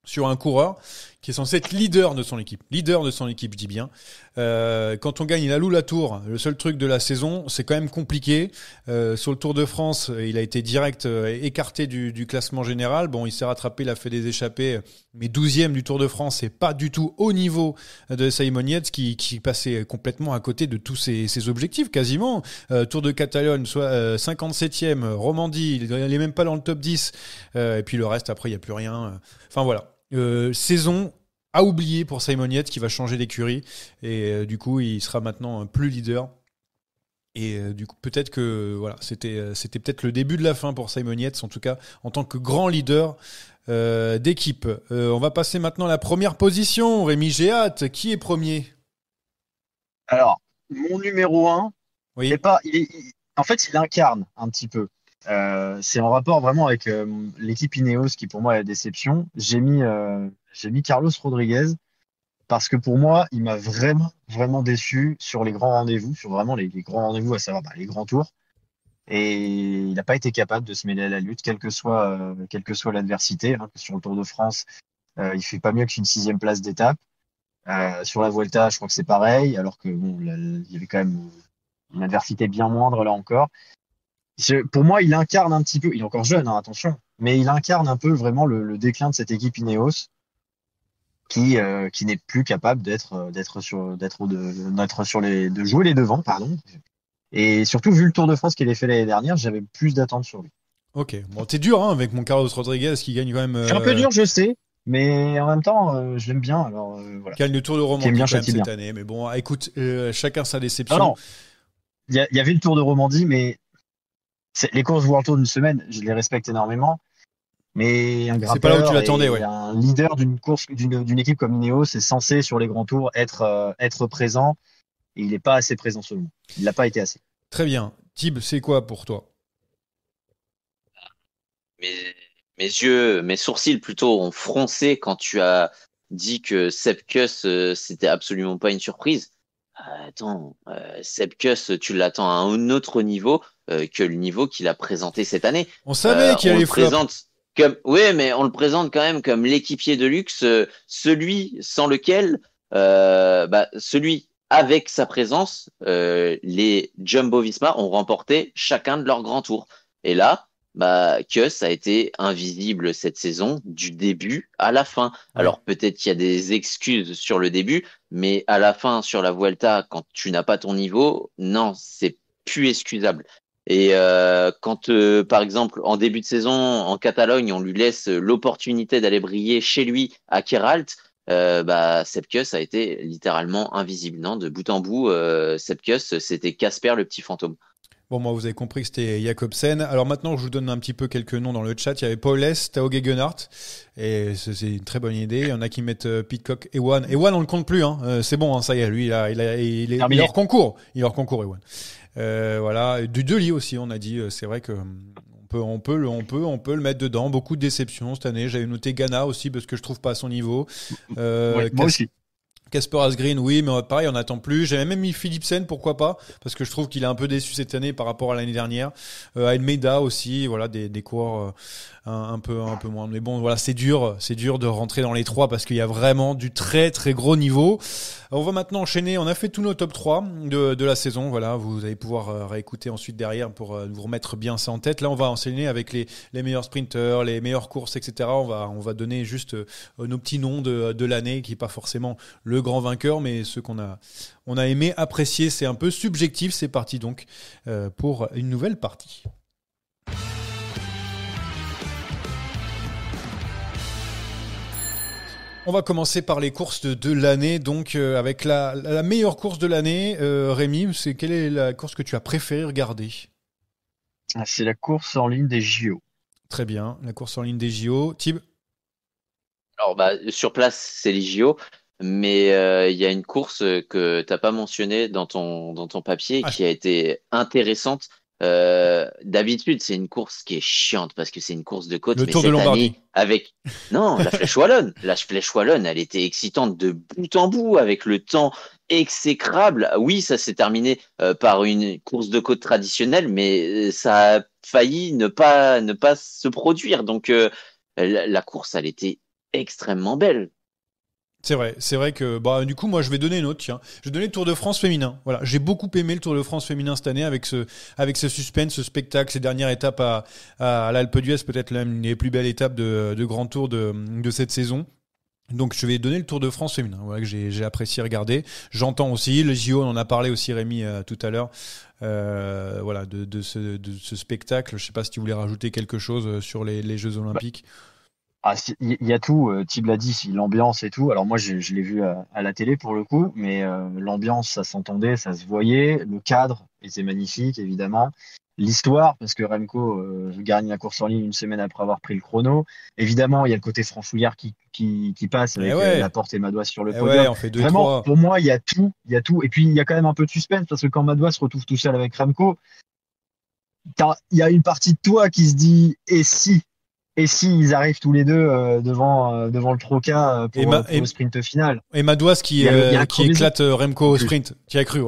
sur un coureur qui est censé être leader de son équipe. Leader de son équipe, je dis bien. Euh, quand on gagne il alloue la tour, le seul truc de la saison, c'est quand même compliqué. Euh, sur le Tour de France, il a été direct euh, écarté du, classement général. Bon, il s'est rattrapé, il a fait des échappées, mais 12e du Tour de France, c'est pas du tout au niveau de Simon Yates qui, passait complètement à côté de tous ses, objectifs, quasiment. Tour de Catalogne, soit 57e, Romandie, il n'est même pas dans le top 10. et puis le reste, après, il n'y a plus rien. Enfin voilà. Euh, saison à oublier pour Simon Yates qui va changer d'écurie. Et euh, du coup, il sera maintenant plus leader. Et euh, du coup, peut-être que voilà, c'était, c'était peut-être le début de la fin pour Simon Yates, en tout cas en tant que grand leader d'équipe. on va passer maintenant à la première position. Rémi Géat, qui est premier Alors, mon numéro 1, pas, en fait, il incarne un petit peu. Euh, c'est en rapport vraiment avec euh, l'équipe Ineos qui pour moi est la déception. Euh, j'ai mis, Carlos Rodriguez parce que pour moi, il m'a vraiment, vraiment déçu sur les grands rendez-vous, sur vraiment les, grands rendez-vous, à savoir bah, les grands tours. Et il n'a pas été capable de se mêler à la lutte, quelle que soit, l'adversité. Hein, sur le Tour de France, il il fait pas mieux qu'une sixième place d'étape. sur la Vuelta, je crois que c'est pareil, alors que bon, il y avait quand même une adversité bien moindre là encore pour moi, il incarne un petit peu, il est encore jeune, hein, attention, mais il incarne un peu vraiment le, déclin de cette équipe Ineos qui, euh, qui n'est plus capable d'être euh, d'être sur d'être de, sur les de jouer les devants, pardon. Et surtout vu le Tour de France qu'il a fait l'année dernière, j'avais plus d'attentes sur lui. Ok, bon, t'es dur hein, avec mon Carlos Rodriguez qui gagne quand même. c'est un peu euh, dur, je sais, mais en même temps, je l'aime bien. Alors voilà. le Tour de Romandie cette année, mais bon, écoute, chacun sa déception. Il y avait le Tour de Romandie, mais les courses World Tour d'une semaine, je les respecte énormément. Mais un pas là où tu l'attendais, un leader d'une course, d'une équipe comme Ineos, c'est censé sur les grands tours être, euh, présent. il n'est pas assez présent selon. Il n'a pas été assez. Très bien. Tib, c'est quoi pour toi mes, mes, yeux, mes sourcils plutôt ont froncé quand tu as dit que Sepkus, euh, c'était absolument pas une surprise. Euh, attends, Sepkus, tu l'attends à un autre niveau. Euh, que le niveau qu'il a présenté cette année. On savait euh, qu'il allait présente comme oui, mais on le présente quand même comme l'équipier de luxe, euh, celui sans lequel, bah, celui avec sa présence, les Jumbo Visma ont remporté chacun de leurs grands tours. Et là, bah, ça a été invisible cette saison du début à la fin. Alors peut-être qu'il y a des excuses sur le début, mais à la fin, sur la Vuelta, quand tu n'as pas ton niveau, non, c'est plus excusable. Et euh, quand, euh, par exemple, en début de saison, en Catalogne, on lui laisse euh, l'opportunité d'aller briller chez lui à Keralt, euh, bah, a été littéralement invisible. Non, de bout en bout, euh, c'était Casper le petit fantôme. Bon, moi, vous avez compris que c'était Jacobsen. Alors maintenant, je vous donne un petit peu quelques noms dans le chat. Il y avait Paul S, Tao Gegenhardt. Et c'est une très bonne idée. Il y en a qui mettent euh, Pitcock, Ewan. Ewan, on le compte plus. Hein. Euh, c'est bon, hein, ça y est. Lui, il, a, il, est, concours. Il est concours, Ewan. Euh, voilà. Du Deli aussi, on a dit. Euh, c'est vrai que hum, on Peut, on peut, le, on peut, on peut le mettre dedans. Beaucoup de déceptions cette année. J'avais noté Ghana aussi parce que je trouve pas à son niveau. moi aussi. Casper Asgreen, oui, mais pareil, on n'attend plus. J'avais même mis Philipsen, pourquoi pas, parce que je trouve qu'il est un peu déçu cette année par rapport à l'année dernière. Euh, Almeida aussi, voilà, des, des coureurs euh, un, peu un peu moins. Mais bon, voilà, c'est dur, c'est dur de rentrer dans les trois parce qu'il y a vraiment du très très gros niveau. On va maintenant enchaîner. On a fait tous nos top 3 de, la saison. Voilà, vous allez pouvoir euh, réécouter ensuite derrière pour vous remettre bien ça en tête. Là, on va enchaîner avec les, les meilleurs sprinters, les meilleures courses, etc. On va on va donner juste nos petits noms de, de l'année qui n'est pas forcément le grand vainqueur, mais ce qu'on a, on a aimé, apprécier, C'est un peu subjectif. C'est parti donc euh, pour une nouvelle partie. On va commencer par les courses de, l'année, donc euh, avec la, meilleure course de l'année. Euh, Rémi, c'est quelle est la course que tu as préféré regarder ah, C'est la course en ligne des JO. Très bien, la course en ligne des JO. Tib Alors bah, sur place, c'est les JO. Mais euh, il y a une course euh, que tu n'as pas mentionnée dans ton, dans ton papier ah. qui a été intéressante. Euh, d'habitude, c'est une course qui est chiante parce que c'est une course de côte. Le mais tour de Lombardie. Année, avec <laughs> non, la flèche wallonne, la flèche wallonne, elle était excitante de bout en bout avec le temps exécrable. Oui, ça s'est terminé par une course de côte traditionnelle, mais ça a failli ne pas ne pas se produire. Donc la, course, elle était extrêmement belle. C'est vrai, c'est vrai que bah du coup moi je vais donner une autre tiens. Je vais donner le Tour de France féminin. Voilà, j'ai beaucoup aimé le Tour de France féminin cette année avec ce avec ce suspense, ce spectacle, ces dernières étapes à, à l'Alpe d'Huez, peut-être l'une des plus belles étapes de, de Grand Tour de, cette saison. Donc je vais donner le Tour de France féminin, voilà, que j'ai apprécié regarder. J'entends aussi le JO, on en a parlé aussi Rémi euh, tout à l'heure, euh, voilà de, de, ce, spectacle. Je sais pas si tu voulais rajouter quelque chose euh, sur les, Jeux Olympiques. Ah, il y, a tout. Euh, Tib l'a dit, l'ambiance et tout. Alors moi, je, l'ai vu euh, à, la télé pour le coup, mais euh, l'ambiance, ça s'entendait, ça se voyait. Le cadre était magnifique, évidemment. L'histoire, parce que Remco gagne la course en ligne une semaine après avoir pris le chrono. Évidemment, il y a le côté francouillard qui, qui, passe eh avec la porte et sur le eh podium. Ouais, on fait Vraiment, pour moi, il y a tout, il y a tout. Et puis, il y a quand même un peu de suspense parce que quand Madois se retrouve tout seul avec Remco, il y a une partie de toi qui se dit et si et s'ils arrivent tous les deux euh, devant, euh, devant le Troca euh, pour, le sprint final. Et Madouas qui, qui éclate Remco au sprint, qui a cru.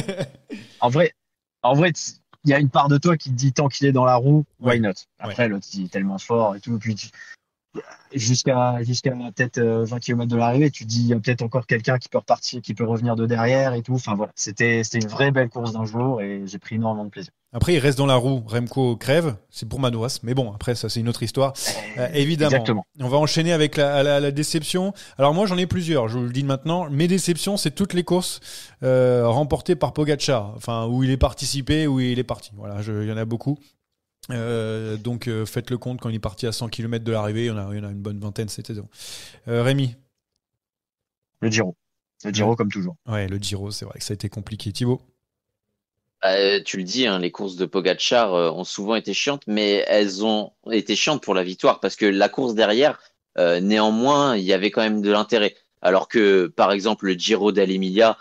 <laughs> en vrai, en vrai, il y a une part de toi qui te dit tant qu'il est dans la roue, why not Après, l'autre, il est tellement fort et tout jusqu'à jusqu'à peut-être 20 euh, km de l'arrivée, tu dis il y a peut-être encore quelqu'un qui peut repartir, qui peut revenir de derrière et tout. Enfin voilà, c'était une vraie belle course d'un jour et j'ai pris énormément de plaisir. Après, il reste dans la roue. Remco crève, c'est pour Madouas. Mais bon, après, ça, c'est une autre histoire. Euh, euh, évidemment. On va enchaîner avec la, déception. Alors, moi, j'en ai plusieurs, je vous le dis maintenant. Mes déceptions, c'est toutes les courses remportées par Pogacar. Enfin, où il est participé, où il est parti. Voilà, il y en a beaucoup. Euh, donc euh, faites le compte quand il est parti à 100 km de l'arrivée, il y, en a, une bonne vingtaine, c'était saison. Euh, Rémi Le Giro. Le Giro, comme toujours. Ouais, le Giro, c'est vrai que ça a été compliqué. Thibaut bah, Tu le dis, hein, les courses de Pogachar ont souvent été chiantes, mais elles ont été chiantes pour la victoire parce que la course derrière, néanmoins, il y avait quand même de l'intérêt. Alors que, par exemple, le Giro d'Alemilia,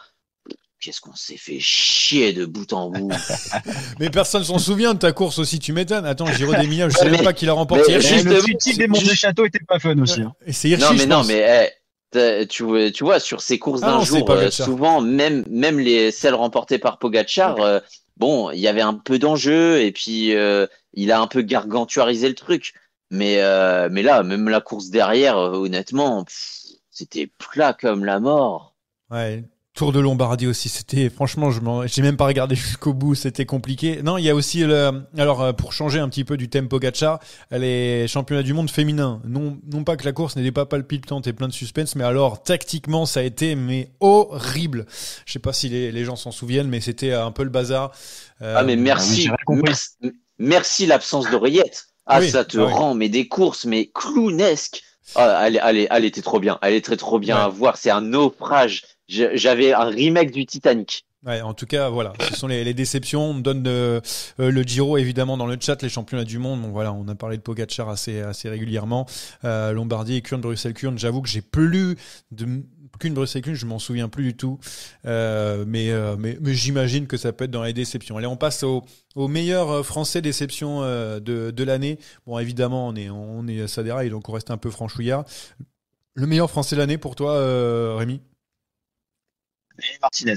Qu'est-ce qu'on s'est fait chier de bout en bout. <laughs> mais personne s'en souvient de ta course aussi, tu m'étonnes. Attends, Giro des je savais pas qu'il a remporté. Eh, le petit des Monts des Châteaux était pas fun aussi. Hein. Non, mais non, mais eh, tu, vois, sur ces courses ah d'un jour, euh, souvent, même, même les, celles remportées par Pogachar, euh, bon, il y avait un peu d'enjeu et puis euh, il a un peu gargantuarisé le truc. Mais, mais là, même la course derrière, honnêtement, c'était plat comme la mort. Ouais, Tour de Lombardie aussi, c'était franchement, je j'ai même pas regardé jusqu'au bout, c'était compliqué. Non, il y a aussi le, alors euh, pour changer un petit peu du tempo gacha, les championnats du monde féminin. Non, non pas que la course n'était pas palpitante et plein de suspense, mais alors tactiquement ça a été mais horrible. Je sais pas si les, gens s'en souviennent, mais c'était un peu le bazar. Euh, ah mais ah merci, merci, l'absence d'oreillette. Ah ça te rend mais des courses mais clownesques. Allez, ah, allez, elle, elle, était trop bien, elle très trop bien à voir. C'est un naufrage j'avais un remake du Titanic. Ouais, en tout cas, voilà, ce sont les, déceptions. On me donne euh, euh, le Giro, évidemment, dans le chat, les championnats du monde. Bon, voilà, on a parlé de Pogacar assez, assez régulièrement. Euh, Lombardie et Bruxelles-Kurn. J'avoue que j'ai plus de qu'une Bruxelles je m'en souviens plus du tout. Euh, mais, mais, j'imagine que ça peut être dans les déceptions. Allez, on passe au, meilleur français déception de, de l'année. Bon, évidemment, on est, on est à Sadera et donc on reste un peu franchouillard. Le meilleur français de l'année pour toi, Rémi Lenny Martinez.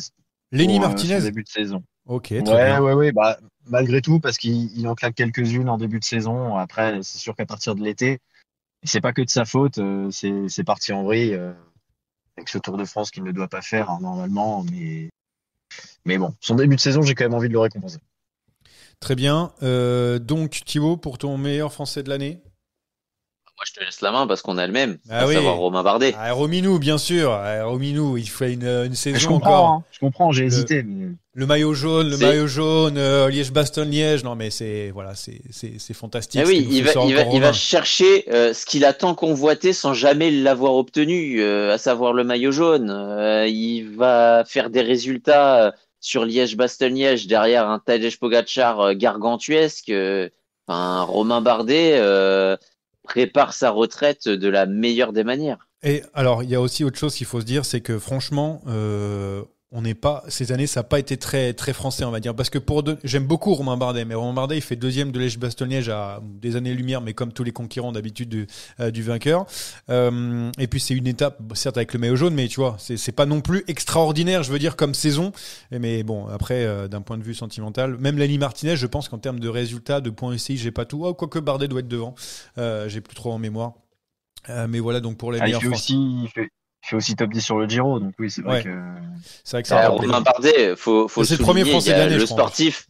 Lenny euh, Martinez Début de saison. Ok, ouais, Ouais, ouais, bah, malgré tout, parce qu'il en quelques-unes en début de saison. Après, c'est sûr qu'à partir de l'été, c'est pas que de sa faute, euh, c'est parti en vrille euh, avec ce Tour de France qu'il ne doit pas faire hein, normalement. Mais, mais bon, son début de saison, j'ai quand même envie de le récompenser. Très bien. donc, Thibaut, pour ton meilleur français de l'année moi, je te laisse la main parce qu'on a le même. Ah à oui. savoir Romain Bardet. Ah, Rominou, bien sûr. Ah, Rominou, il fait une, une saison je comprends, encore. Hein. Je comprends, j'ai hésité. Le maillot jaune, le maillot jaune, Liège Baston Liège, non mais c'est voilà, c'est fantastique. Eh oui, il va, chercher euh, ce qu'il a tant convoité sans jamais l'avoir obtenu, euh, à savoir le maillot jaune. Euh, il va faire des résultats sur Liège bastogne Liège derrière un Tadej Pogachar gargantuesque. Enfin, Romain Bardet, prépare sa retraite de la meilleure des manières. Et alors, il y a aussi autre chose qu'il faut se dire, c'est que franchement, euh, on n'est pas ces années ça n'a pas été très très français on va dire parce que pour j'aime beaucoup Romain Bardet mais Romain Bardet il fait deuxième de l'Èche Bastogne à des années lumière mais comme tous les conquérants d'habitude du, euh, du vainqueur euh, et puis c'est une étape certes avec le maillot jaune mais tu vois c'est, c'est pas non plus extraordinaire je veux dire comme saison mais bon après euh, d'un point de vue sentimental même Lali Martinez je pense qu'en termes de résultats de points ici j'ai pas tout oh, quoique Bardet doit être devant j'ai plus trop en mémoire mais voilà donc pour les ah, fait aussi top 10 sur le Giro, donc oui, c'est vrai que. C'est vrai que ça. Euh, Bardet, faut, faut le, premier Français Le sportif,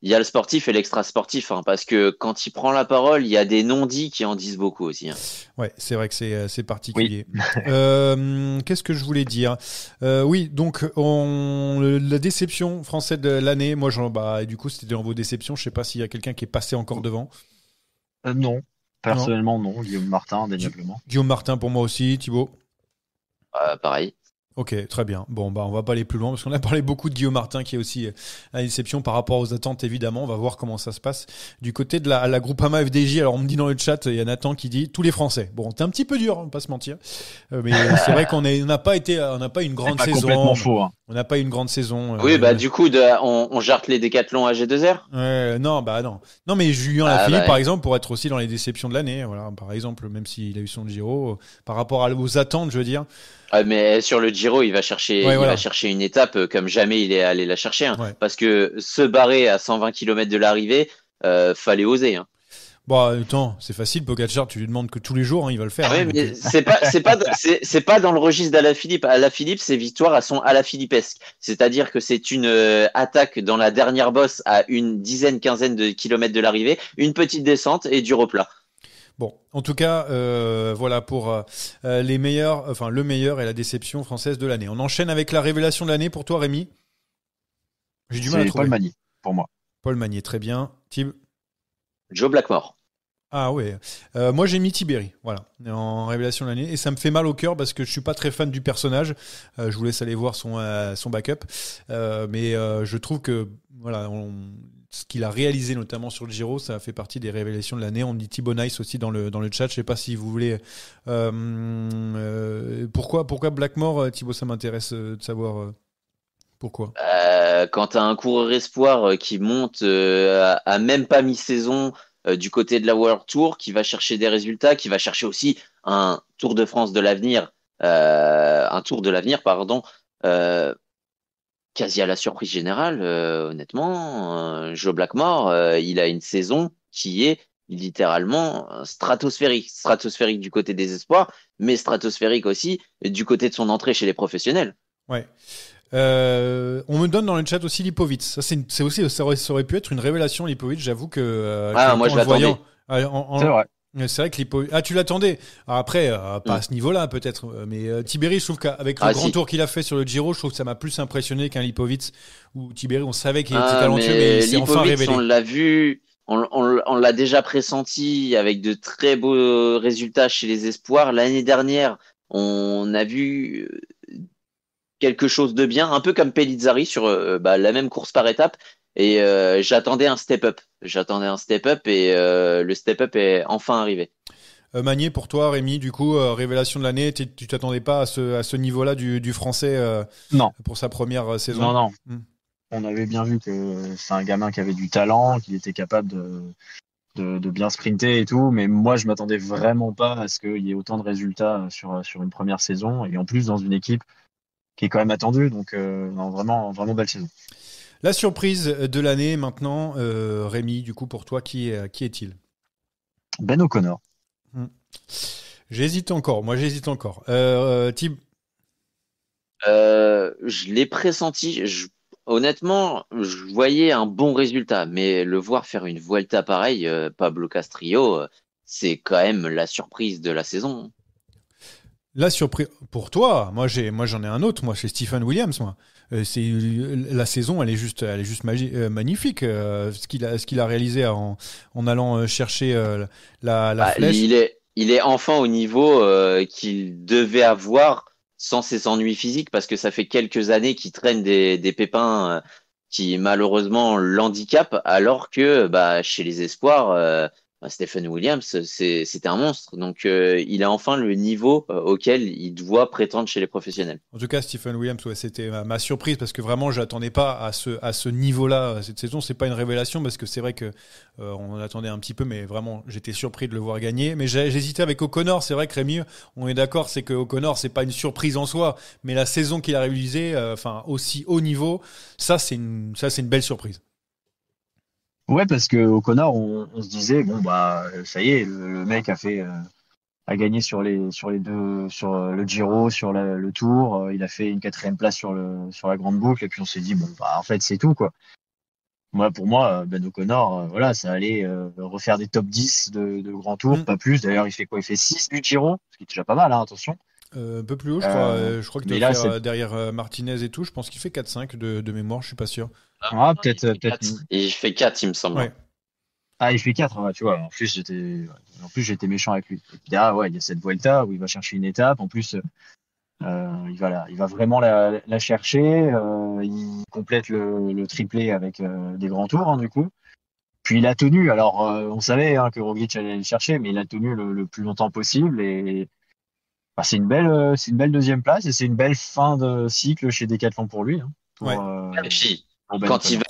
il y a le sportif et l'extra sportif, hein, parce que quand il prend la parole, il y a des non-dits qui en disent beaucoup aussi. Hein. Ouais, c'est vrai que c'est euh, particulier. <laughs> Euh, qu'est-ce que je voulais dire Oui, donc on, la déception française de l'année, moi, j'en bah, et du coup, c'était dans vos déceptions. Je sais pas s'il y a quelqu'un qui est passé encore devant. non, personnellement, non. Guillaume Martin, indéniablement. Guillaume Martin pour moi aussi, Thibaut. Euh, pareil. Ok, très bien. Bon, bah, on va pas aller plus loin parce qu'on a <laughs> parlé beaucoup de Guillaume Martin qui est aussi euh, à déception par rapport aux attentes, évidemment. On va voir comment ça se passe du côté de la, groupe AMA FDJ. Alors, on me dit dans le chat, il y a Nathan qui dit tous les Français. Bon, t'es un petit peu dur, on hein, va pas se mentir. Euh, mais <laughs> c'est vrai qu'on n'a pas été, on n'a pas une grande saison. Hein. On n'a pas une grande saison. oui, bah, du coup, on, jarte les décathlons à G2R? non, bah, non. Non, mais Julien ah, bah, par exemple, pour être aussi dans les déceptions de l'année. Voilà, par exemple, même s'il a eu son Giro, par rapport aux attentes, je veux dire. Ah, mais sur le Giro, il va chercher, il va chercher une étape euh, comme jamais il est allé la chercher. Hein. Parce que se barrer à 120 km de l'arrivée, euh, fallait oser. Hein. Bon, bah, attends, c'est facile, Pogacar, tu lui demandes que tous les jours, hein, il va le faire. Ah hein, mais euh. c'est pas, pas, <laughs> pas dans le registre d'Alaphilippe. Alaphilippe, ses victoires, elles sont alaphilippesques. C'est-à-dire que c'est une euh, attaque dans la dernière bosse à une dizaine, quinzaine de kilomètres de l'arrivée, une petite descente et du replat. Bon, en tout cas, euh, voilà pour euh, euh, les meilleurs, enfin le meilleur et la déception française de l'année. On enchaîne avec la révélation de l'année pour toi, Rémi. J'ai du mal à trouver. Paul Magnier, pour moi. Paul Magnier, très bien. Tim Joe Blackmore. Ah oui. moi j'ai mis Tiberi, voilà, en révélation de l'année. Et ça me fait mal au cœur parce que je ne suis pas très fan du personnage. je vous laisse aller voir son, son backup. mais je trouve que voilà, ce qu'il a réalisé notamment sur le Giro, ça fait partie des révélations de l'année. On dit Thibaut Nice aussi dans le, dans le chat. Je sais pas si vous voulez. Euh, euh, pourquoi, pourquoi Blackmore, euh, Thibaut, ça m'intéresse de savoir. Pourquoi euh, Quand tu as un coureur espoir qui monte à, à, même pas mi-saison du côté de la World Tour, qui va chercher des résultats, qui va chercher aussi un Tour de France de l'avenir, un Tour de l'avenir, pardon, quasi à la surprise générale, euh, honnêtement, euh, Joe Blackmore, euh, il a une saison qui est littéralement stratosphérique. Stratosphérique du côté des espoirs, mais stratosphérique aussi du côté de son entrée chez les professionnels. Ouais. on me donne dans le chat aussi Lipovitz. Ça, c'est, aussi, ça aurait, pu être une révélation, Lipovitz. J'avoue que. ah, moi, je l'attendais. En, c'est vrai que Ah, tu l'attendais. Ah, après, euh, pas mm. à ce niveau-là, peut-être. Euh, mais euh, Tibéry je trouve qu'avec le ah, grand tour qu'il a fait sur le Giro, je trouve que ça m'a plus impressionné qu'un Lipovitz où Tibéry on savait qu'il ah, était talentueux, mais, enfin révélé. On l'a vu, on, l'a déjà pressenti avec de très beaux résultats chez les espoirs. L'année dernière, on a vu quelque chose de bien, un peu comme Pellizzari sur bah, la même course par étapes, et euh, j'attendais un step-up. J'attendais un step-up et euh, le step-up est enfin arrivé. Euh, Magné pour toi, Rémi, du coup, révélation de l'année, tu t'attendais pas à ce, niveau-là du, français non. pour sa première saison Non, non. Hmm. On avait bien vu que c'est un gamin qui avait du talent, qu'il était capable de, bien sprinter et tout, mais moi je m'attendais vraiment pas à ce qu'il y ait autant de résultats sur, une première saison, et en plus dans une équipe qui est quand même attendue, donc vraiment, vraiment belle saison. La surprise de l'année maintenant, euh, Rémi, du coup, pour toi, qui, est, euh, qui est-il Ben O'Connor. Hmm. J'hésite encore, moi j'hésite encore. Euh, euh Je l'ai pressenti, honnêtement, je voyais un bon résultat, mais le voir faire une Vuelta pareille, Pablo Castrillo, c'est quand même la surprise de la saison. La surprise pour toi, moi moi j'en ai un autre, moi c'est Stephen Williams, moi. Euh, c'est euh, la saison, elle est juste, elle est juste euh, magnifique. ce qu'il a, ce qu'il a réalisé en, en allant chercher la, la bah, flèche. Il est, il est enfin au niveau qu'il devait avoir sans ses ennuis physiques parce que ça fait quelques années qu'il traîne des, des pépins qui malheureusement l'handicapent alors que bah, chez les espoirs bah, Stephen Williams, c'était un monstre. Donc, euh, il a enfin le niveau euh, auquel il doit prétendre chez les professionnels. En tout cas, Stephen Williams, c'était ma, surprise parce que vraiment, je n'attendais pas à ce, niveau-là euh, cette saison. Ce n'est pas une révélation parce que c'est vrai qu'on en attendait un petit peu, mais vraiment, j'étais surpris de le voir gagner. Mais j'hésitais avec O'Connor. C'est vrai que Rémi, on est d'accord, c'est que O'Connor, n'est pas une surprise en soi, mais la saison qu'il a réalisée, enfin, aussi haut niveau, ça, c'est une belle surprise. Ouais, parce que O'Connor, on, on, se disait bon bah ça y est, le, mec a fait euh, a gagné sur les sur les deux sur euh, le Giro, sur le Tour, euh, il a fait une quatrième place sur le sur la grande boucle et puis on s'est dit bon bah en fait c'est tout quoi. Moi pour moi Ben O'Connor voilà ça allait refaire des top 10 de, de grand tour, mm. pas plus. D'ailleurs il fait quoi Il fait 6 du Giro, ce qui est déjà pas mal hein, attention. un peu plus haut je crois. je crois que là, derrière Martinez et tout, je pense qu'il fait 4-5 de, de mémoire, je suis pas sûr. Ah, ah, peut-être. il fait 4, il me semble. Ah, il fait 4, hein, tu vois. En plus, j'étais, en plus, j'étais méchant avec lui. Ah, ouais, il y a cette Vuelta où il va chercher une étape. En plus, euh, il, va il va vraiment la, chercher. Euh, il complète le, triplé avec euh, des grands tours, hein, du coup. Puis il a tenu. Alors, on savait hein, que Roglic allait le chercher, mais il a tenu le, plus longtemps possible. Et bah, c'est une belle, c'est une belle deuxième place et c'est une belle fin de cycle chez Decathlon pour lui. Ben quand, il va,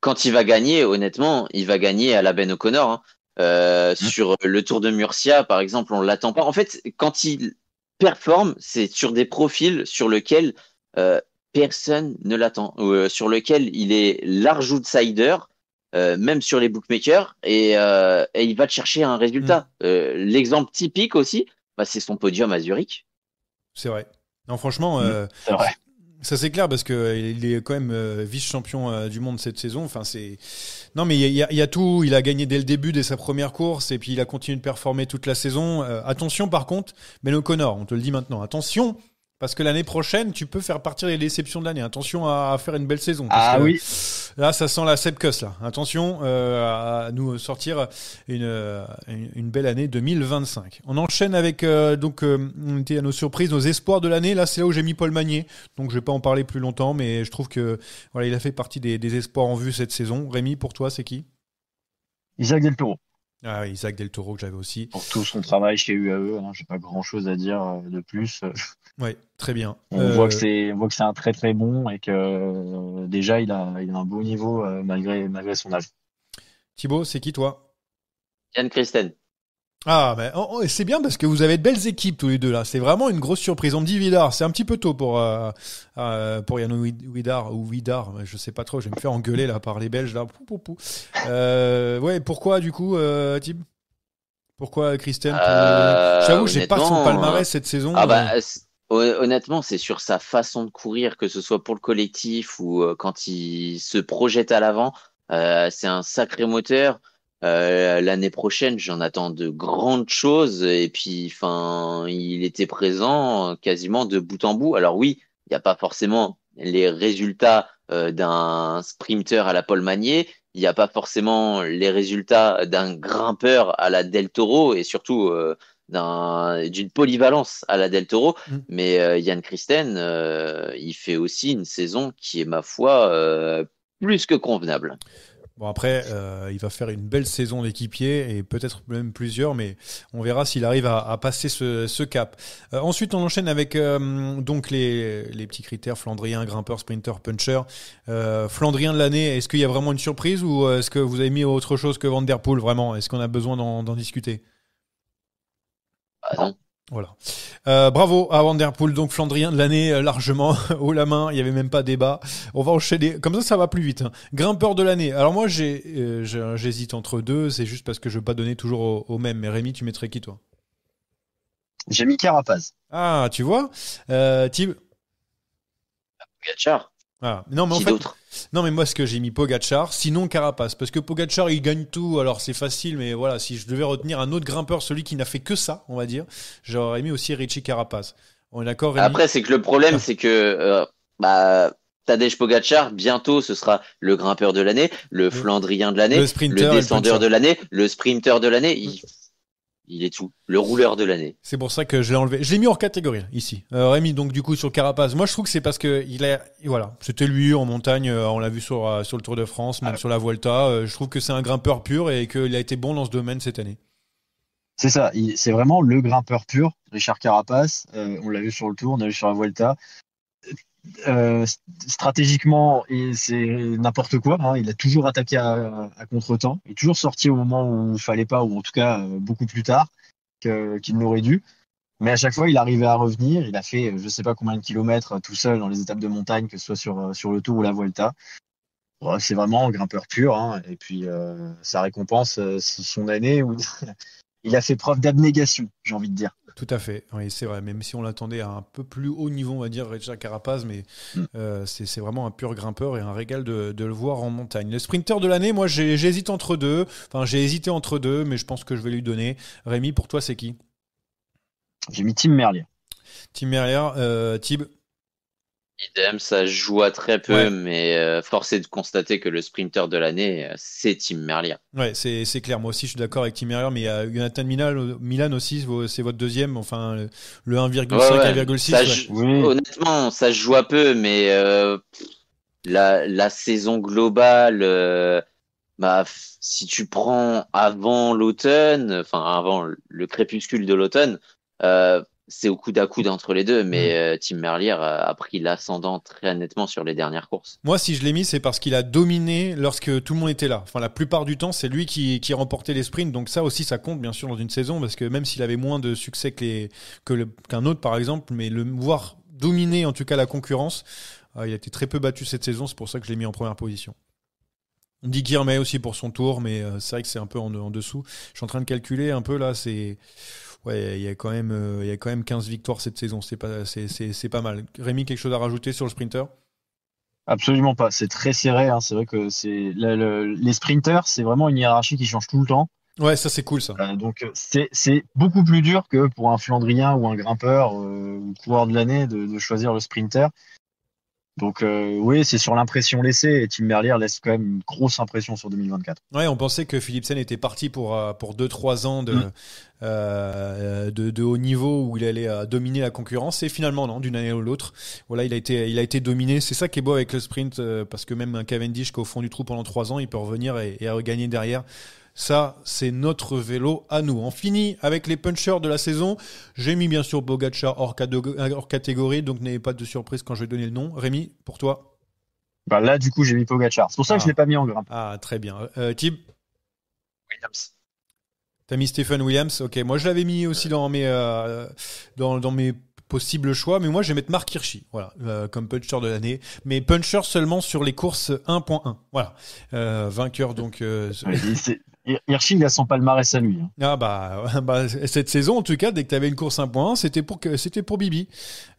quand il va gagner, honnêtement, il va gagner à la Ben O'Connor. Hein. Euh, hein? Sur euh, le Tour de Murcia, par exemple, on l'attend pas. En fait, quand il performe, c'est sur des profils sur lesquels euh, personne ne l'attend, sur lesquels il est large outsider. même sur les bookmakers, et, et, il va chercher un résultat. Mmh. L'exemple typique aussi, bah, c'est son podium à Zurich. C'est vrai. Non, franchement, mmh. c'est vrai. Ça c'est clair parce que euh, il est quand même euh, vice-champion euh, du monde cette saison. Enfin c'est non mais il y, a, tout. Il a gagné dès le début dès sa première course et puis il a continué de performer toute la saison. attention par contre, mais le Connor, on te le dit maintenant. Attention parce que l'année prochaine, tu peux faire partir les déceptions de l'année. Attention à, faire une belle saison. ah oui. Là, ça sent la Sepkus, là. Attention euh, à nous sortir une, euh, une, belle année 2025. On enchaîne avec, euh, donc, on était à nos surprises, nos espoirs de l'année. Là, c'est là où j'ai mis Paul Magnier. Donc, je vais pas en parler plus longtemps, mais je trouve que, voilà, il a fait partie des, des espoirs en vue cette saison. Rémi, pour toi, c'est qui Isaac Del ah, Isaac Del Toro que j'avais aussi. Pour tout son travail chez hein, UAE, j'ai pas grand chose à dire euh, de plus. Oui, très bien. <laughs> On voit que euh, c'est que c'est un très très bon et que euh, déjà il a, il a un beau niveau malgré malgré son âge. Thibaut, c'est qui toi Yann Christen. Ah, mais ben, oh, oh, c'est bien parce que vous avez de belles équipes tous les deux là. C'est vraiment une grosse surprise. On me dit Vidar, c'est un petit peu tôt pour euh, euh, pour Vidar ou Vidar, je sais pas trop. Je vais me faire engueuler là par les Belges là. Euh, ouais, pourquoi du coup, Tim Pourquoi Christian J'avoue, j'ai pas son palmarès cette saison. Ah, bah, honnêtement, c'est sur sa façon de courir, que ce soit pour le collectif ou quand il se projette à l'avant. c'est un sacré moteur. Euh, l'année prochaine, j'en attends de grandes choses. Et puis, enfin, il était présent quasiment de bout en bout. Alors oui, il n'y a pas forcément les résultats euh, d'un sprinter à la Paul Manier. Il n'y a pas forcément les résultats d'un grimpeur à la Del Toro et surtout euh, d'une polyvalence à la Del Toro. Mm. Mais Yann Christen, il fait aussi une saison qui est, ma foi, plus que convenable. Bon, après, euh, il va faire une belle saison d'équipier et peut-être même plusieurs, mais on verra s'il arrive à, passer ce, cap. Euh, ensuite, on enchaîne avec euh, donc les, petits critères Flandrien, grimpeur, sprinter, puncher. Flandrien de l'année, est-ce qu'il y a vraiment une surprise ou est-ce que vous avez mis autre chose que Van Der vraiment Est-ce qu'on a besoin d'en discuter ah voilà. Euh, bravo à Vanderpool, donc Flandrien de l'année euh, largement <laughs> haut la main, il n'y avait même pas débat. On va enchaîner, comme ça ça va plus vite. Hein. Grimpeur de l'année. Alors moi j'ai, euh, j'hésite entre deux, c'est juste parce que je ne veux pas donner toujours au, même. Mais Rémi, tu mettrais qui toi J'ai mis Carapaz. Ah, tu vois euh, ah. Non, mais non, mais moi, ce que j'ai mis Pogachar, sinon Carapace, parce que Pogachar, il gagne tout, alors c'est facile, mais voilà, si je devais retenir un autre grimpeur, celui qui n'a fait que ça, on va dire, j'aurais mis aussi Richie Carapace. On est d'accord Après, c'est que le problème, ah. c'est que euh, bah, Tadej Pogachar, bientôt, ce sera le grimpeur de l'année, le Flandrien de l'année, le, le, descendeur de l'année, le sprinter de l'année. Il mm. Il est tout. Le rouleur de l'année. C'est pour ça que je l'ai enlevé. Je l'ai mis en catégorie ici. Euh, Rémi, donc du coup sur Carapace. Moi, je trouve que c'est parce que il voilà, c'était lui en montagne. Euh, on l'a vu sur euh, sur le Tour de France, même ah. sur la Vuelta. je trouve que c'est un grimpeur pur et qu'il a été bon dans ce domaine cette année. C'est ça. C'est vraiment le grimpeur pur, Richard Carapace. on l'a vu sur le Tour, on l'a vu sur la Vuelta. Euh, stratégiquement, c'est n'importe quoi. Hein, il a toujours attaqué à, contretemps contre Il est toujours sorti au moment où il ne fallait pas, ou en tout cas euh, beaucoup plus tard qu'il n'aurait dû. Mais à chaque fois, il arrivait à revenir. Il a fait euh, je ne sais pas combien de kilomètres tout seul dans les étapes de montagne, que ce soit sur, sur le Tour ou la Vuelta. Oh, c'est vraiment un grimpeur pur. Hein. Et puis, ça sa récompense, son année où <laughs> il a fait preuve d'abnégation, j'ai envie de dire. Tout à fait. Oui, c'est vrai. Même si on l'attendait à un peu plus haut niveau, on va dire, Richard Carapaz, mais euh, c'est vraiment un pur grimpeur et un régal de, le voir en montagne. Le sprinter de l'année, moi, j'hésite entre deux. Enfin, j'ai hésité entre deux, mais je pense que je vais lui donner. Rémi, pour toi, c'est qui J'ai mis Tim Merlier. Tim Merlier, euh, Tib Idem, ça joue à très peu, mais euh, force est de constater que le sprinter de l'année, euh, c'est Tim Merlier. Ouais, c'est, clair. Moi aussi, je suis d'accord avec Tim Merlier, mais il y a Jonathan Milan, euh, Milan aussi, c'est votre deuxième, enfin, le 1,5, 1,6. Honnêtement, ça joue à peu, mais la, saison globale, bah, si tu prends avant l'automne, enfin, avant le crépuscule de l'automne, c'est au coup à coude entre les deux, mais mm. euh, Tim Merlier a, pris l'ascendant très nettement sur les dernières courses. Moi, si je l'ai mis, c'est parce qu'il a dominé lorsque tout le monde était là. Enfin, la plupart du temps, c'est lui qui, remportait les sprints. Donc ça aussi, ça compte bien sûr dans une saison, parce que même s'il avait moins de succès qu'un autre, par exemple, mais le voir dominer en tout cas la concurrence, euh, il a été très peu battu cette saison. C'est pour ça que je l'ai mis en première position. On dit Guirmet aussi pour son tour, mais euh, c'est vrai que c'est un peu en dessous. Je suis en train de calculer un peu là, c'est ouais, il y a quand même, euh, il y a quand même 15 victoires cette saison. C'est pas, c'est, pas mal. Rémi, quelque chose à rajouter sur le sprinter Absolument pas. C'est très serré. Hein. C'est vrai que c'est les sprinters, c'est vraiment une hiérarchie qui change tout le temps. Ouais, ça c'est cool ça. Euh, donc c'est beaucoup plus dur que pour un Flandrien ou un grimpeur euh, ou coureur de l'année de, choisir le sprinter. Donc euh, oui, c'est sur l'impression laissée et Tim Merlier laisse quand même une grosse impression sur 2024. Ouais, on pensait que Philipsen était parti pour euh, pour 2-3 ans mm. euh, de, de, haut niveau où il allait dominer la concurrence et finalement non, d'une année à l'autre, voilà, il a été il a été dominé. C'est ça qui est beau avec le sprint parce que même un Cavendish qu'au fond du trou pendant 3 ans, il peut revenir et, et regagner derrière. Ça, c'est notre vélo à nous. On finit avec les punchers de la saison. J'ai mis bien sûr Bogacar hors, catégorie, donc n'ayez pas de surprise quand je vais donner le nom. Rémi, pour toi bah, Là, du coup, j'ai mis Bogacar. C'est pour ça que je ne ah. l'ai pas mis en grimpe. Ah, très bien. Euh, Tib Williams. T'as mis Stephen Williams, ok. Moi, je l'avais mis aussi dans mes, possibles euh, dans, mes possibles choix, mais moi je vais mettre Mark Hirschi, voilà, euh, comme puncher de l'année, mais puncher seulement sur les courses 1.1, voilà, euh, vainqueur donc. Hirschi, a son palmarès à lui. Hein. Ah bah, <laughs> bah, cette saison, en tout cas, dès que tu avais une course 1.1, c'était pour, c'était pour Bibi.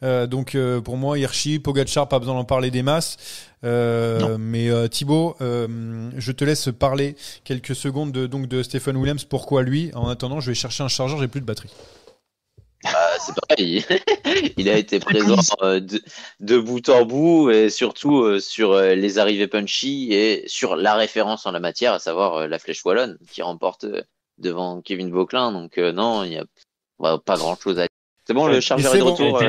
Euh, donc euh, pour moi, Hirschi, Pogachar, pas besoin d'en parler des masses. Euh, mais Thibaut, je te laisse parler quelques secondes de, donc, de Stephen Williams. Pourquoi lui En attendant, je vais chercher un chargeur, j'ai plus de batterie. Ah, c'est pareil, <laughs> il a été présent euh, de, bout en bout et surtout euh, sur euh, les arrivées punchy et sur la référence en la matière, à savoir la flèche wallonne qui remporte devant Kevin Vauclin. Donc non, il n'y a pas grand chose à dire. C'est bon, le chargeur est, de retour.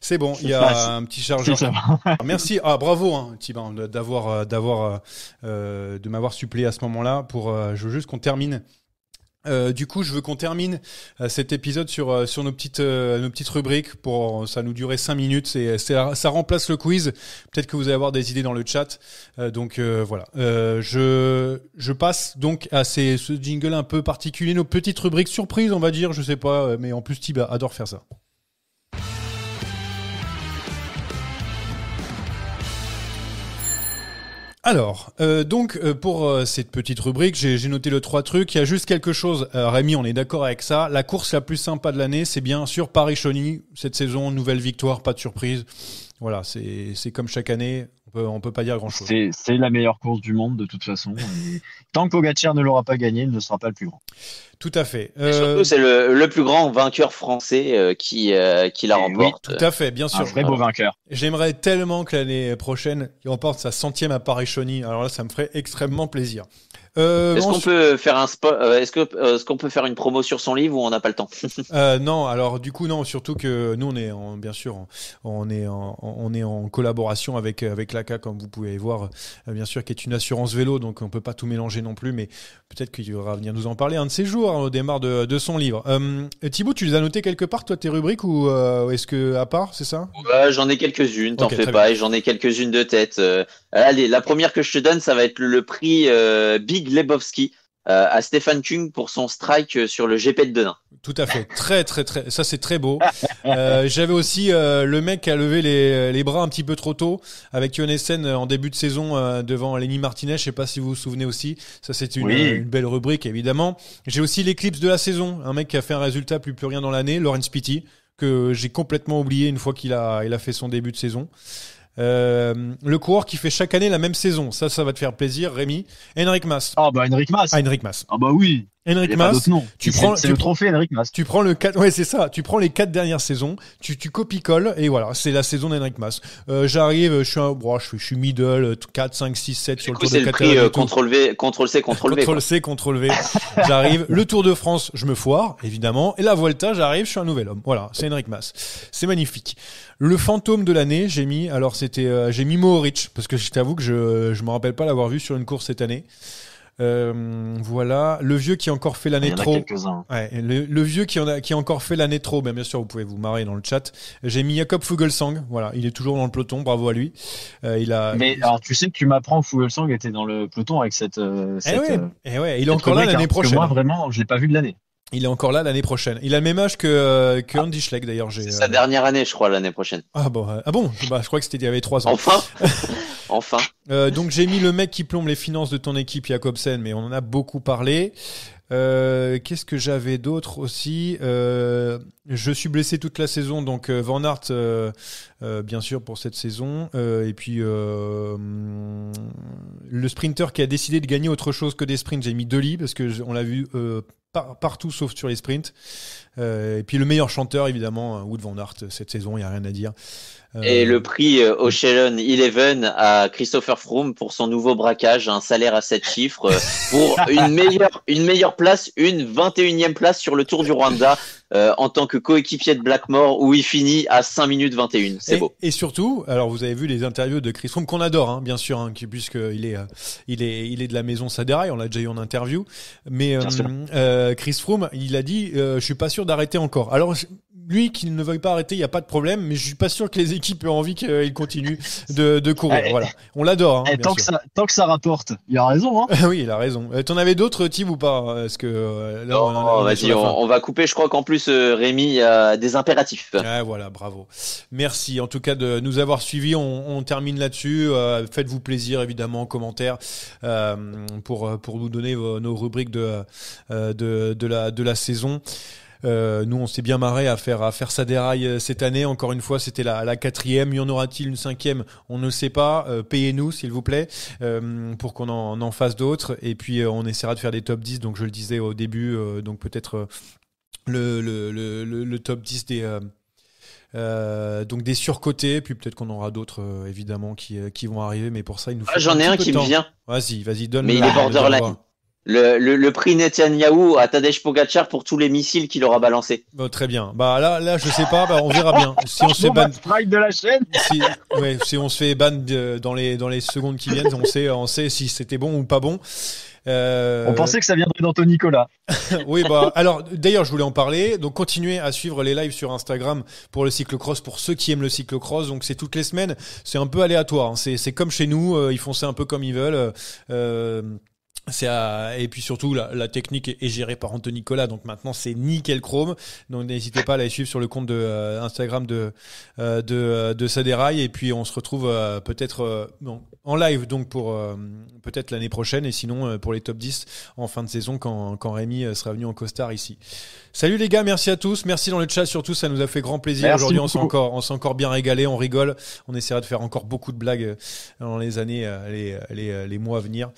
C'est bon, il y a bah, un petit chargeur. Ah, merci, ah bravo, hein, d'avoir, d'avoir, de m'avoir supplé à ce moment-là. Pour, je veux juste qu'on termine euh, du coup, je veux qu'on termine euh, cet épisode sur, euh, nos, petites, rubriques. Pour, ça nous durait 5 minutes et ça, remplace le quiz. Peut-être que vous allez avoir des idées dans le chat. donc voilà. je, je passe donc à ces, ce jingle un peu particulier, nos petites rubriques surprises, on va dire. Je sais pas, mais en plus, Tiba adore faire ça. Alors, euh, donc euh, pour euh, cette petite rubrique, j'ai noté le trois trucs. Il y a juste quelque chose, Rémi, on est d'accord avec ça. La course la plus sympa de l'année, c'est bien sûr Paris-Chauny cette saison, nouvelle victoire, pas de surprise. Voilà, c'est comme chaque année, on peut, peut pas dire grand-chose. C'est la meilleure course du monde de toute façon. tant qu'Ogatier ne l'aura pas gagné, il ne sera pas le plus grand. Tout à fait. surtout, euh, c'est le, plus grand vainqueur français euh, qui, euh, qui la remporte. tout à fait, bien sûr. Un vrai beau vainqueur. J'aimerais tellement que l'année prochaine, il remporte sa centième à Paris-Chauny. Alors là, ça me ferait extrêmement plaisir. Euh, est-ce qu'on peut faire un spot euh, Est-ce que euh, ce qu'on peut faire une promo sur son livre ou on n'a pas le temps <laughs> Non, alors du coup non, surtout que nous on est en, bien sûr on est en, on est en collaboration avec avec l'ACA comme vous pouvez voir bien sûr qui est une assurance vélo donc on peut pas tout mélanger non plus mais peut-être qu'il va venir nous en parler un de ces jours hein, au démarre de, son livre. Thibaut, tu les as notés quelque part toi tes rubriques ou est-ce que à part c'est ça bah, J'en ai quelques-unes, t'en fais pas, j'en ai quelques-unes de tête. allez, la première que je te donne ça va être le prix B Lebowski euh, à Stéphane Kung pour son strike euh, sur le GP de Denain. Tout à fait, très très très, ça c'est très beau. Euh, j'avais aussi le mec qui a levé les, bras un petit peu trop tôt avec Yonessen en début de saison devant Lenny Martinez, je sais pas si vous vous souvenez aussi, ça c'est une, belle rubrique évidemment. J'ai aussi l'éclipse de la saison, un mec qui a fait un résultat plus plus rien dans l'année, Lawrence Pitti, que j'ai complètement oublié une fois qu'il a, il a fait son début de saison. Euh, le coureur qui fait chaque année la même saison. Ça, ça va te faire plaisir, Rémi. Henrik Mas. Ah, bah, Henrik Mas. Ah, Henrik Mas. Ah, bah oui. Henrik Mas, tu prends le trophée Henrik Mas. Tu prends le 4 ouais, c'est ça, tu prends les quatre dernières saisons, tu tu copies-colles et voilà, c'est la saison d'Henrik Mas. Euh, j'arrive, je suis un je, je suis middle 4 5 6 7 sur le tour de prix euh, contrôle V contrôle C contrôle V. C contrôle V. J'arrive, le Tour de France, je me foire évidemment et la Volta, j'arrive, je suis un nouvel homme. Voilà, c'est Henrik Mas. C'est magnifique. Le fantôme de l'année, j'ai mis alors c'était euh, j'ai mis parce que je t'avoue que je je me rappelle pas l'avoir vu sur une course cette année. Euh, voilà, le vieux qui a encore fait l'année trop. le, vieux qui en a qui a encore fait l'année trop. Ben, bien sûr, vous pouvez vous marrer dans le chat. J'ai mis Jacob Fugelsang. Voilà, il est toujours dans le peloton. Bravo à lui. Euh, il a. Mais alors, tu sais que tu m'apprends Fugelsang était dans le peloton avec cette. Et euh, eh cette eh ouais, il est encore là l'année prochaine. Moi, vraiment, je l'ai pas vu de l'année. Il est encore là l'année prochaine. Il a le même âge que, que ah. Andy Schleck d'ailleurs. C'est sa dernière année, je crois, l'année prochaine. Ah bon, ah bon bah, je crois que c'était il y avait trois ans. Enfin <laughs> Enfin. Euh, donc j'ai mis le mec qui plombe les finances de ton équipe, Jacobsen, mais on en a beaucoup parlé. Euh, qu'est-ce que j'avais d'autre aussi euh, Je suis blessé toute la saison, donc Van Hart, bien sûr, pour cette saison. et puis le sprinter qui a décidé de gagner autre chose que des sprints, j'ai mis Deli, parce que l'a vu partout sauf sur les sprints. et puis le meilleur chanteur, évidemment, Wood Van Hart, cette saison, il n'y a rien à dire. Et euh, le prix euh, Ocean Eleven à Christopher Froome pour son nouveau braquage, un salaire à 7 chiffres, euh, pour une <laughs> meilleure, une meilleure place, une 21e place sur le Tour du Rwanda. Euh, en tant que coéquipier de Blackmore où il finit à 5 minutes 21. C'est beau. Et surtout, alors vous avez vu les interviews de Chris Froome qu'on adore, hein, bien sûr, hein, puisqu'il est, euh, il est, il est de la maison Saderaï, on l'a déjà eu en interview. Mais euh, Chris Froome, il a dit, je suis pas sûr d'arrêter encore. Alors lui, qu'il ne veuille pas arrêter, il n'y a pas de problème, mais je suis pas sûr que les équipes aient envie qu'il continue de, courir. Eh, voilà, on l'adore. Hein, eh, tant, tant, que ça rapporte, il a raison. Hein. <laughs> oui, il a raison. T'en avais d'autres, types ou pas Est-ce que non, oh, on va couper. Je crois qu'en plus euh, Rémi a des impératifs. Ah, voilà, bravo. Merci en tout cas de nous avoir suivis. On, termine là-dessus. Euh, faites-vous plaisir, évidemment, en commentaire euh, pour, pour nous donner nos rubriques de, de, de, la, saison. nous, on s'est bien marré à faire, à faire ça déraille cette année. Encore une fois, c'était la, quatrième. Y en aura-t-il une cinquième On ne sait pas. Payez-nous, s'il vous plaît, pour qu'on en, en, fasse d'autres. Et puis, on essaiera de faire des top 10. Donc, je le disais au début, donc peut-être le, le, le, le top 10 des. Euh, euh, donc des surcotés, puis peut-être qu'on aura d'autres euh, évidemment qui, qui, vont arriver, mais pour ça il nous ah, faut. J'en ai un, qui me vient. Vas-y, vas-y, donne. Mais il est borderline. Le, le, le, prix Netanyahu à Tadej pogachar pour tous les missiles qu'il aura balancés. très bien. Bah là, là, je sais pas. Bah, on verra bien. Si on <laughs> se fait bah, ban de la chaîne. Si, ouais, si on se fait ban dans les dans les secondes qui viennent, on sait on sait si c'était bon ou pas bon. Euh, On pensait que ça viendrait d'Anthony Nicolas. <laughs> oui, bah, alors d'ailleurs, je voulais en parler. Donc, continuez à suivre les lives sur Instagram pour le cyclocross, pour ceux qui aiment le cyclocross. Donc, c'est toutes les semaines. C'est un peu aléatoire. Hein. C'est comme chez nous. Euh, ils font ça un peu comme ils veulent. Euh, et puis surtout, la, technique est, gérée par Anthony Nicolas. Donc maintenant, c'est nickel chrome. Donc n'hésitez pas à aller suivre sur le compte de euh, Instagram de, euh, de, euh, de Saderail. Et puis on se retrouve peut-être en live donc pour peut-être l'année prochaine. Et sinon, pour les top 10 en fin de saison quand, quand Rémi sera venu en costard ici. Salut les gars, merci à tous. Merci dans le chat surtout. Ça nous a fait grand plaisir. Aujourd'hui, on s'est encore, on encore bien régalé. On rigole. On essaiera de faire encore beaucoup de blagues dans les années, les, les, les mois à venir.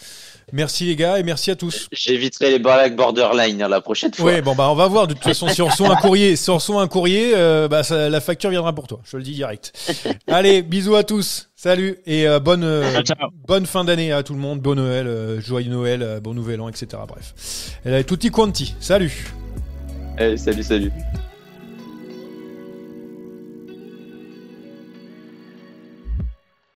Merci les gars et merci à tous. J'éviterai les barrages borderline hein, la prochaine fois. Oui, bon bah on va voir. De toute façon, si on reçoit un courrier, si on un courrier, euh, bah, la facture viendra pour toi. Je te le dis direct. <laughs> Allez, bisous à tous. Salut et euh, bonne euh, bonne fin d'année à tout le monde. Bon Noël, joyeux Noël, bon nouvel an, etc. Bref, et tout tutti quanti. Salut. Eh, salut, salut.